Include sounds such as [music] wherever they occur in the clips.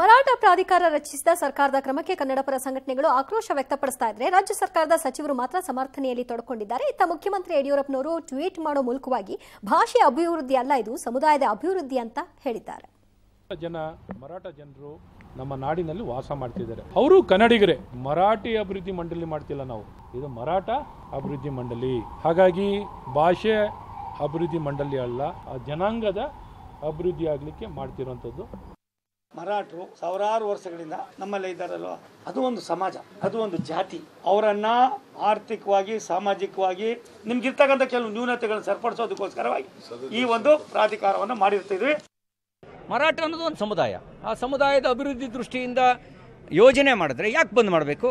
ಮರಾಠ ಪ್ರಾಧಿಕಾರ ರಚಿಸಿದ ಸರ್ಕಾರದ ಕ್ರಮಕ್ಕೆ ಕನ್ನಡಪರ ಸಂಘಟನೆಗಳು ಆಕ್ರೋಶ ವ್ಯಕ್ತಪಡಿಸ್ತಾ ಇದ್ರೆ ರಾಜ್ಯ ಸರ್ಕಾರದ ಸಚಿವರು ಮಾತ್ರ ಸಮರ್ಥನೆಯಲ್ಲಿ ತೊಡಕೊಂಡಿದ್ದಾರೆ ಇತ್ತ ಮುಖ್ಯಮಂತ್ರಿ ಯಡಿಯೂರಪ್ಪನವರು ಟ್ವೀಟ್ ಮಾಡೋ ಮೂಲಕವಾಗಿ ಭಾಷೆ ಅಭಿವೃದ್ಧಿ ಅಲ್ಲ ಇದು ಸಮುದಾಯದ ಅಭಿವೃದ್ಧಿ ಅಂತ ಹೇಳಿದ್ದಾರೆ ಜನ ಮರಾಠ ಜನರು ನಮ್ಮ ನಾಡಿನಲ್ಲಿ ವಾಸ ಮಾಡ್ತಿದ್ದಾರೆ ಅವರು ಕನ್ನಡಿಗರೇ ಮರಾಠಿ ಅಭಿವೃದ್ಧಿ ಮಂಡಳಿ ಮಾಡ್ತಿಲ್ಲ ನಾವು ಇದು ಮರಾಠ ಅಭಿವೃದ್ಧಿ ಮಂಡಳಿ ಹಾಗಾಗಿ ಭಾಷೆ ಅಭಿವೃದ್ಧಿ ಮಂಡಳಿ ಅಲ್ಲ ಆ ಜನಾಂಗದ ಅಭಿವೃದ್ಧಿ ಆಗಲಿಕ್ಕೆ ಮಾಡ್ತಿರುವಂಥದ್ದು ಮರಾಠರು ಸಾವಿರಾರು ವರ್ಷಗಳಿಂದ ನಮ್ಮಲ್ಲೇ ಇದ್ದಾರಲ್ವ ಅದು ಒಂದು ಸಮಾಜ ಅದು ಒಂದು ಜಾತಿ ಅವರನ್ನು ಆರ್ಥಿಕವಾಗಿ ಸಾಮಾಜಿಕವಾಗಿ ನಿಮ್ಗಿರ್ತಕ್ಕಂಥ ಕೆಲವು ನ್ಯೂನತೆಗಳನ್ನು ಸರಿಪಡಿಸೋದಕ್ಕೋಸ್ಕರವಾಗಿ ಈ ಒಂದು ಪ್ರಾಧಿಕಾರವನ್ನು ಮಾಡಿರ್ತಿದ್ವಿ ಮರಾಠ ಅನ್ನೋದು ಒಂದು ಸಮುದಾಯ ಆ ಸಮುದಾಯದ ಅಭಿವೃದ್ಧಿ ದೃಷ್ಟಿಯಿಂದ ಯೋಜನೆ ಮಾಡಿದ್ರೆ ಯಾಕೆ ಬಂದ್ ಮಾಡಬೇಕು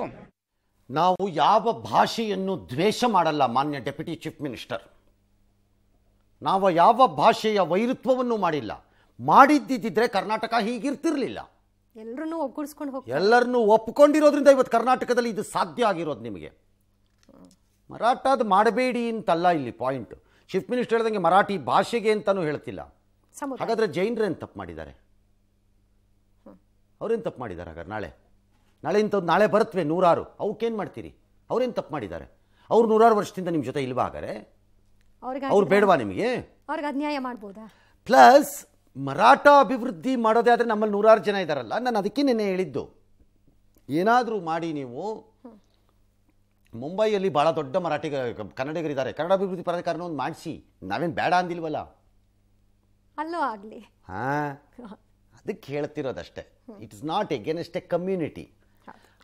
ನಾವು ಯಾವ ಭಾಷೆಯನ್ನು ದ್ವೇಷ ಮಾಡಲ್ಲ ಮಾನ್ಯ ಡೆಪ್ಯೂಟಿ ಚೀಫ್ ಮಿನಿಸ್ಟರ್ ನಾವು ಯಾವ ಭಾಷೆಯ ವೈರುತ್ವವನ್ನು ಮಾಡಿಲ್ಲ ಮಾಡಿದ್ದಿದ್ದರೆ ಕರ್ನಾಟಕ ಹೀಗಿರ್ತಿರ್ಲಿಲ್ಲ ಎಲ್ಲರನ್ನೂ ಒಗ್ಗೂಡಿಸ್ಕೊಂಡು ಹೋಗಿ ಎಲ್ಲರನ್ನೂ ಒಪ್ಕೊಂಡಿರೋದ್ರಿಂದ ಇವತ್ತು ಕರ್ನಾಟಕದಲ್ಲಿ ಇದು ಸಾಧ್ಯ ಆಗಿರೋದು ನಿಮಗೆ ಮರಾಠ ಮಾಡಬೇಡಿ ಅಂತಲ್ಲ ಇಲ್ಲಿ ಪಾಯಿಂಟ್ ಚೀಫ್ ಮಿನಿಸ್ಟರ್ ಹೇಳ್ದಂಗೆ ಮರಾಠಿ ಭಾಷೆಗೆ ಅಂತಲೂ ಹೇಳ್ತಿಲ್ಲ ಹಾಗಾದರೆ ಜೈನ್ರೇನು ತಪ್ಪು ಮಾಡಿದ್ದಾರೆ ಅವ್ರೇನು ತಪ್ಪು ಮಾಡಿದ್ದಾರೆ ಹಾಗಾದ್ರೆ ನಾಳೆ ನಾಳೆ ಇಂಥದ್ದು ನಾಳೆ ಬರುತ್ತವೆ ನೂರಾರು ಅವಕ್ಕೇನು ಮಾಡ್ತೀರಿ ಅವ್ರೇನು ತಪ್ಪು ಮಾಡಿದ್ದಾರೆ ಅವ್ರು ನೂರಾರು ವರ್ಷದಿಂದ ನಿಮ್ಮ ಜೊತೆ ಇಲ್ವಾ ಹಾಗಾದ್ರೆ ಅವ್ರು ಬೇಡವಾ ನಿಮಗೆ ಅವ್ರಿಗೆ ಅನ್ಯಾಯ ಮಾಡ್ಬೋದಾ ಪ್ಲಸ್ ಮರಾಠ ಅಭಿವೃದ್ಧಿ ಮಾಡೋದೇ ಆದರೆ ನಮ್ಮಲ್ಲಿ ನೂರಾರು ಜನ ಇದ್ದಾರಲ್ಲ ನಾನು ಅದಕ್ಕೆ ನಿನ್ನೆ ಹೇಳಿದ್ದು ಏನಾದರೂ ಮಾಡಿ ನೀವು ಮುಂಬೈಯಲ್ಲಿ ಭಾಳ ದೊಡ್ಡ ಮರಾಠಿ ಕನ್ನಡಿಗರಿದ್ದಾರೆ ಕನ್ನಡ ಅಭಿವೃದ್ಧಿ ಪ್ರಾಧಿಕಾರನ ಮಾಡಿಸಿ ನಾವೇನು ಬೇಡ ಅಂದಿಲ್ವಲ್ಲ ಅಲ್ಲೋ ಆಗಲಿ ಹಾಂ ಅದಕ್ಕೆ ಹೇಳ್ತಿರೋದಷ್ಟೇ it is not against a community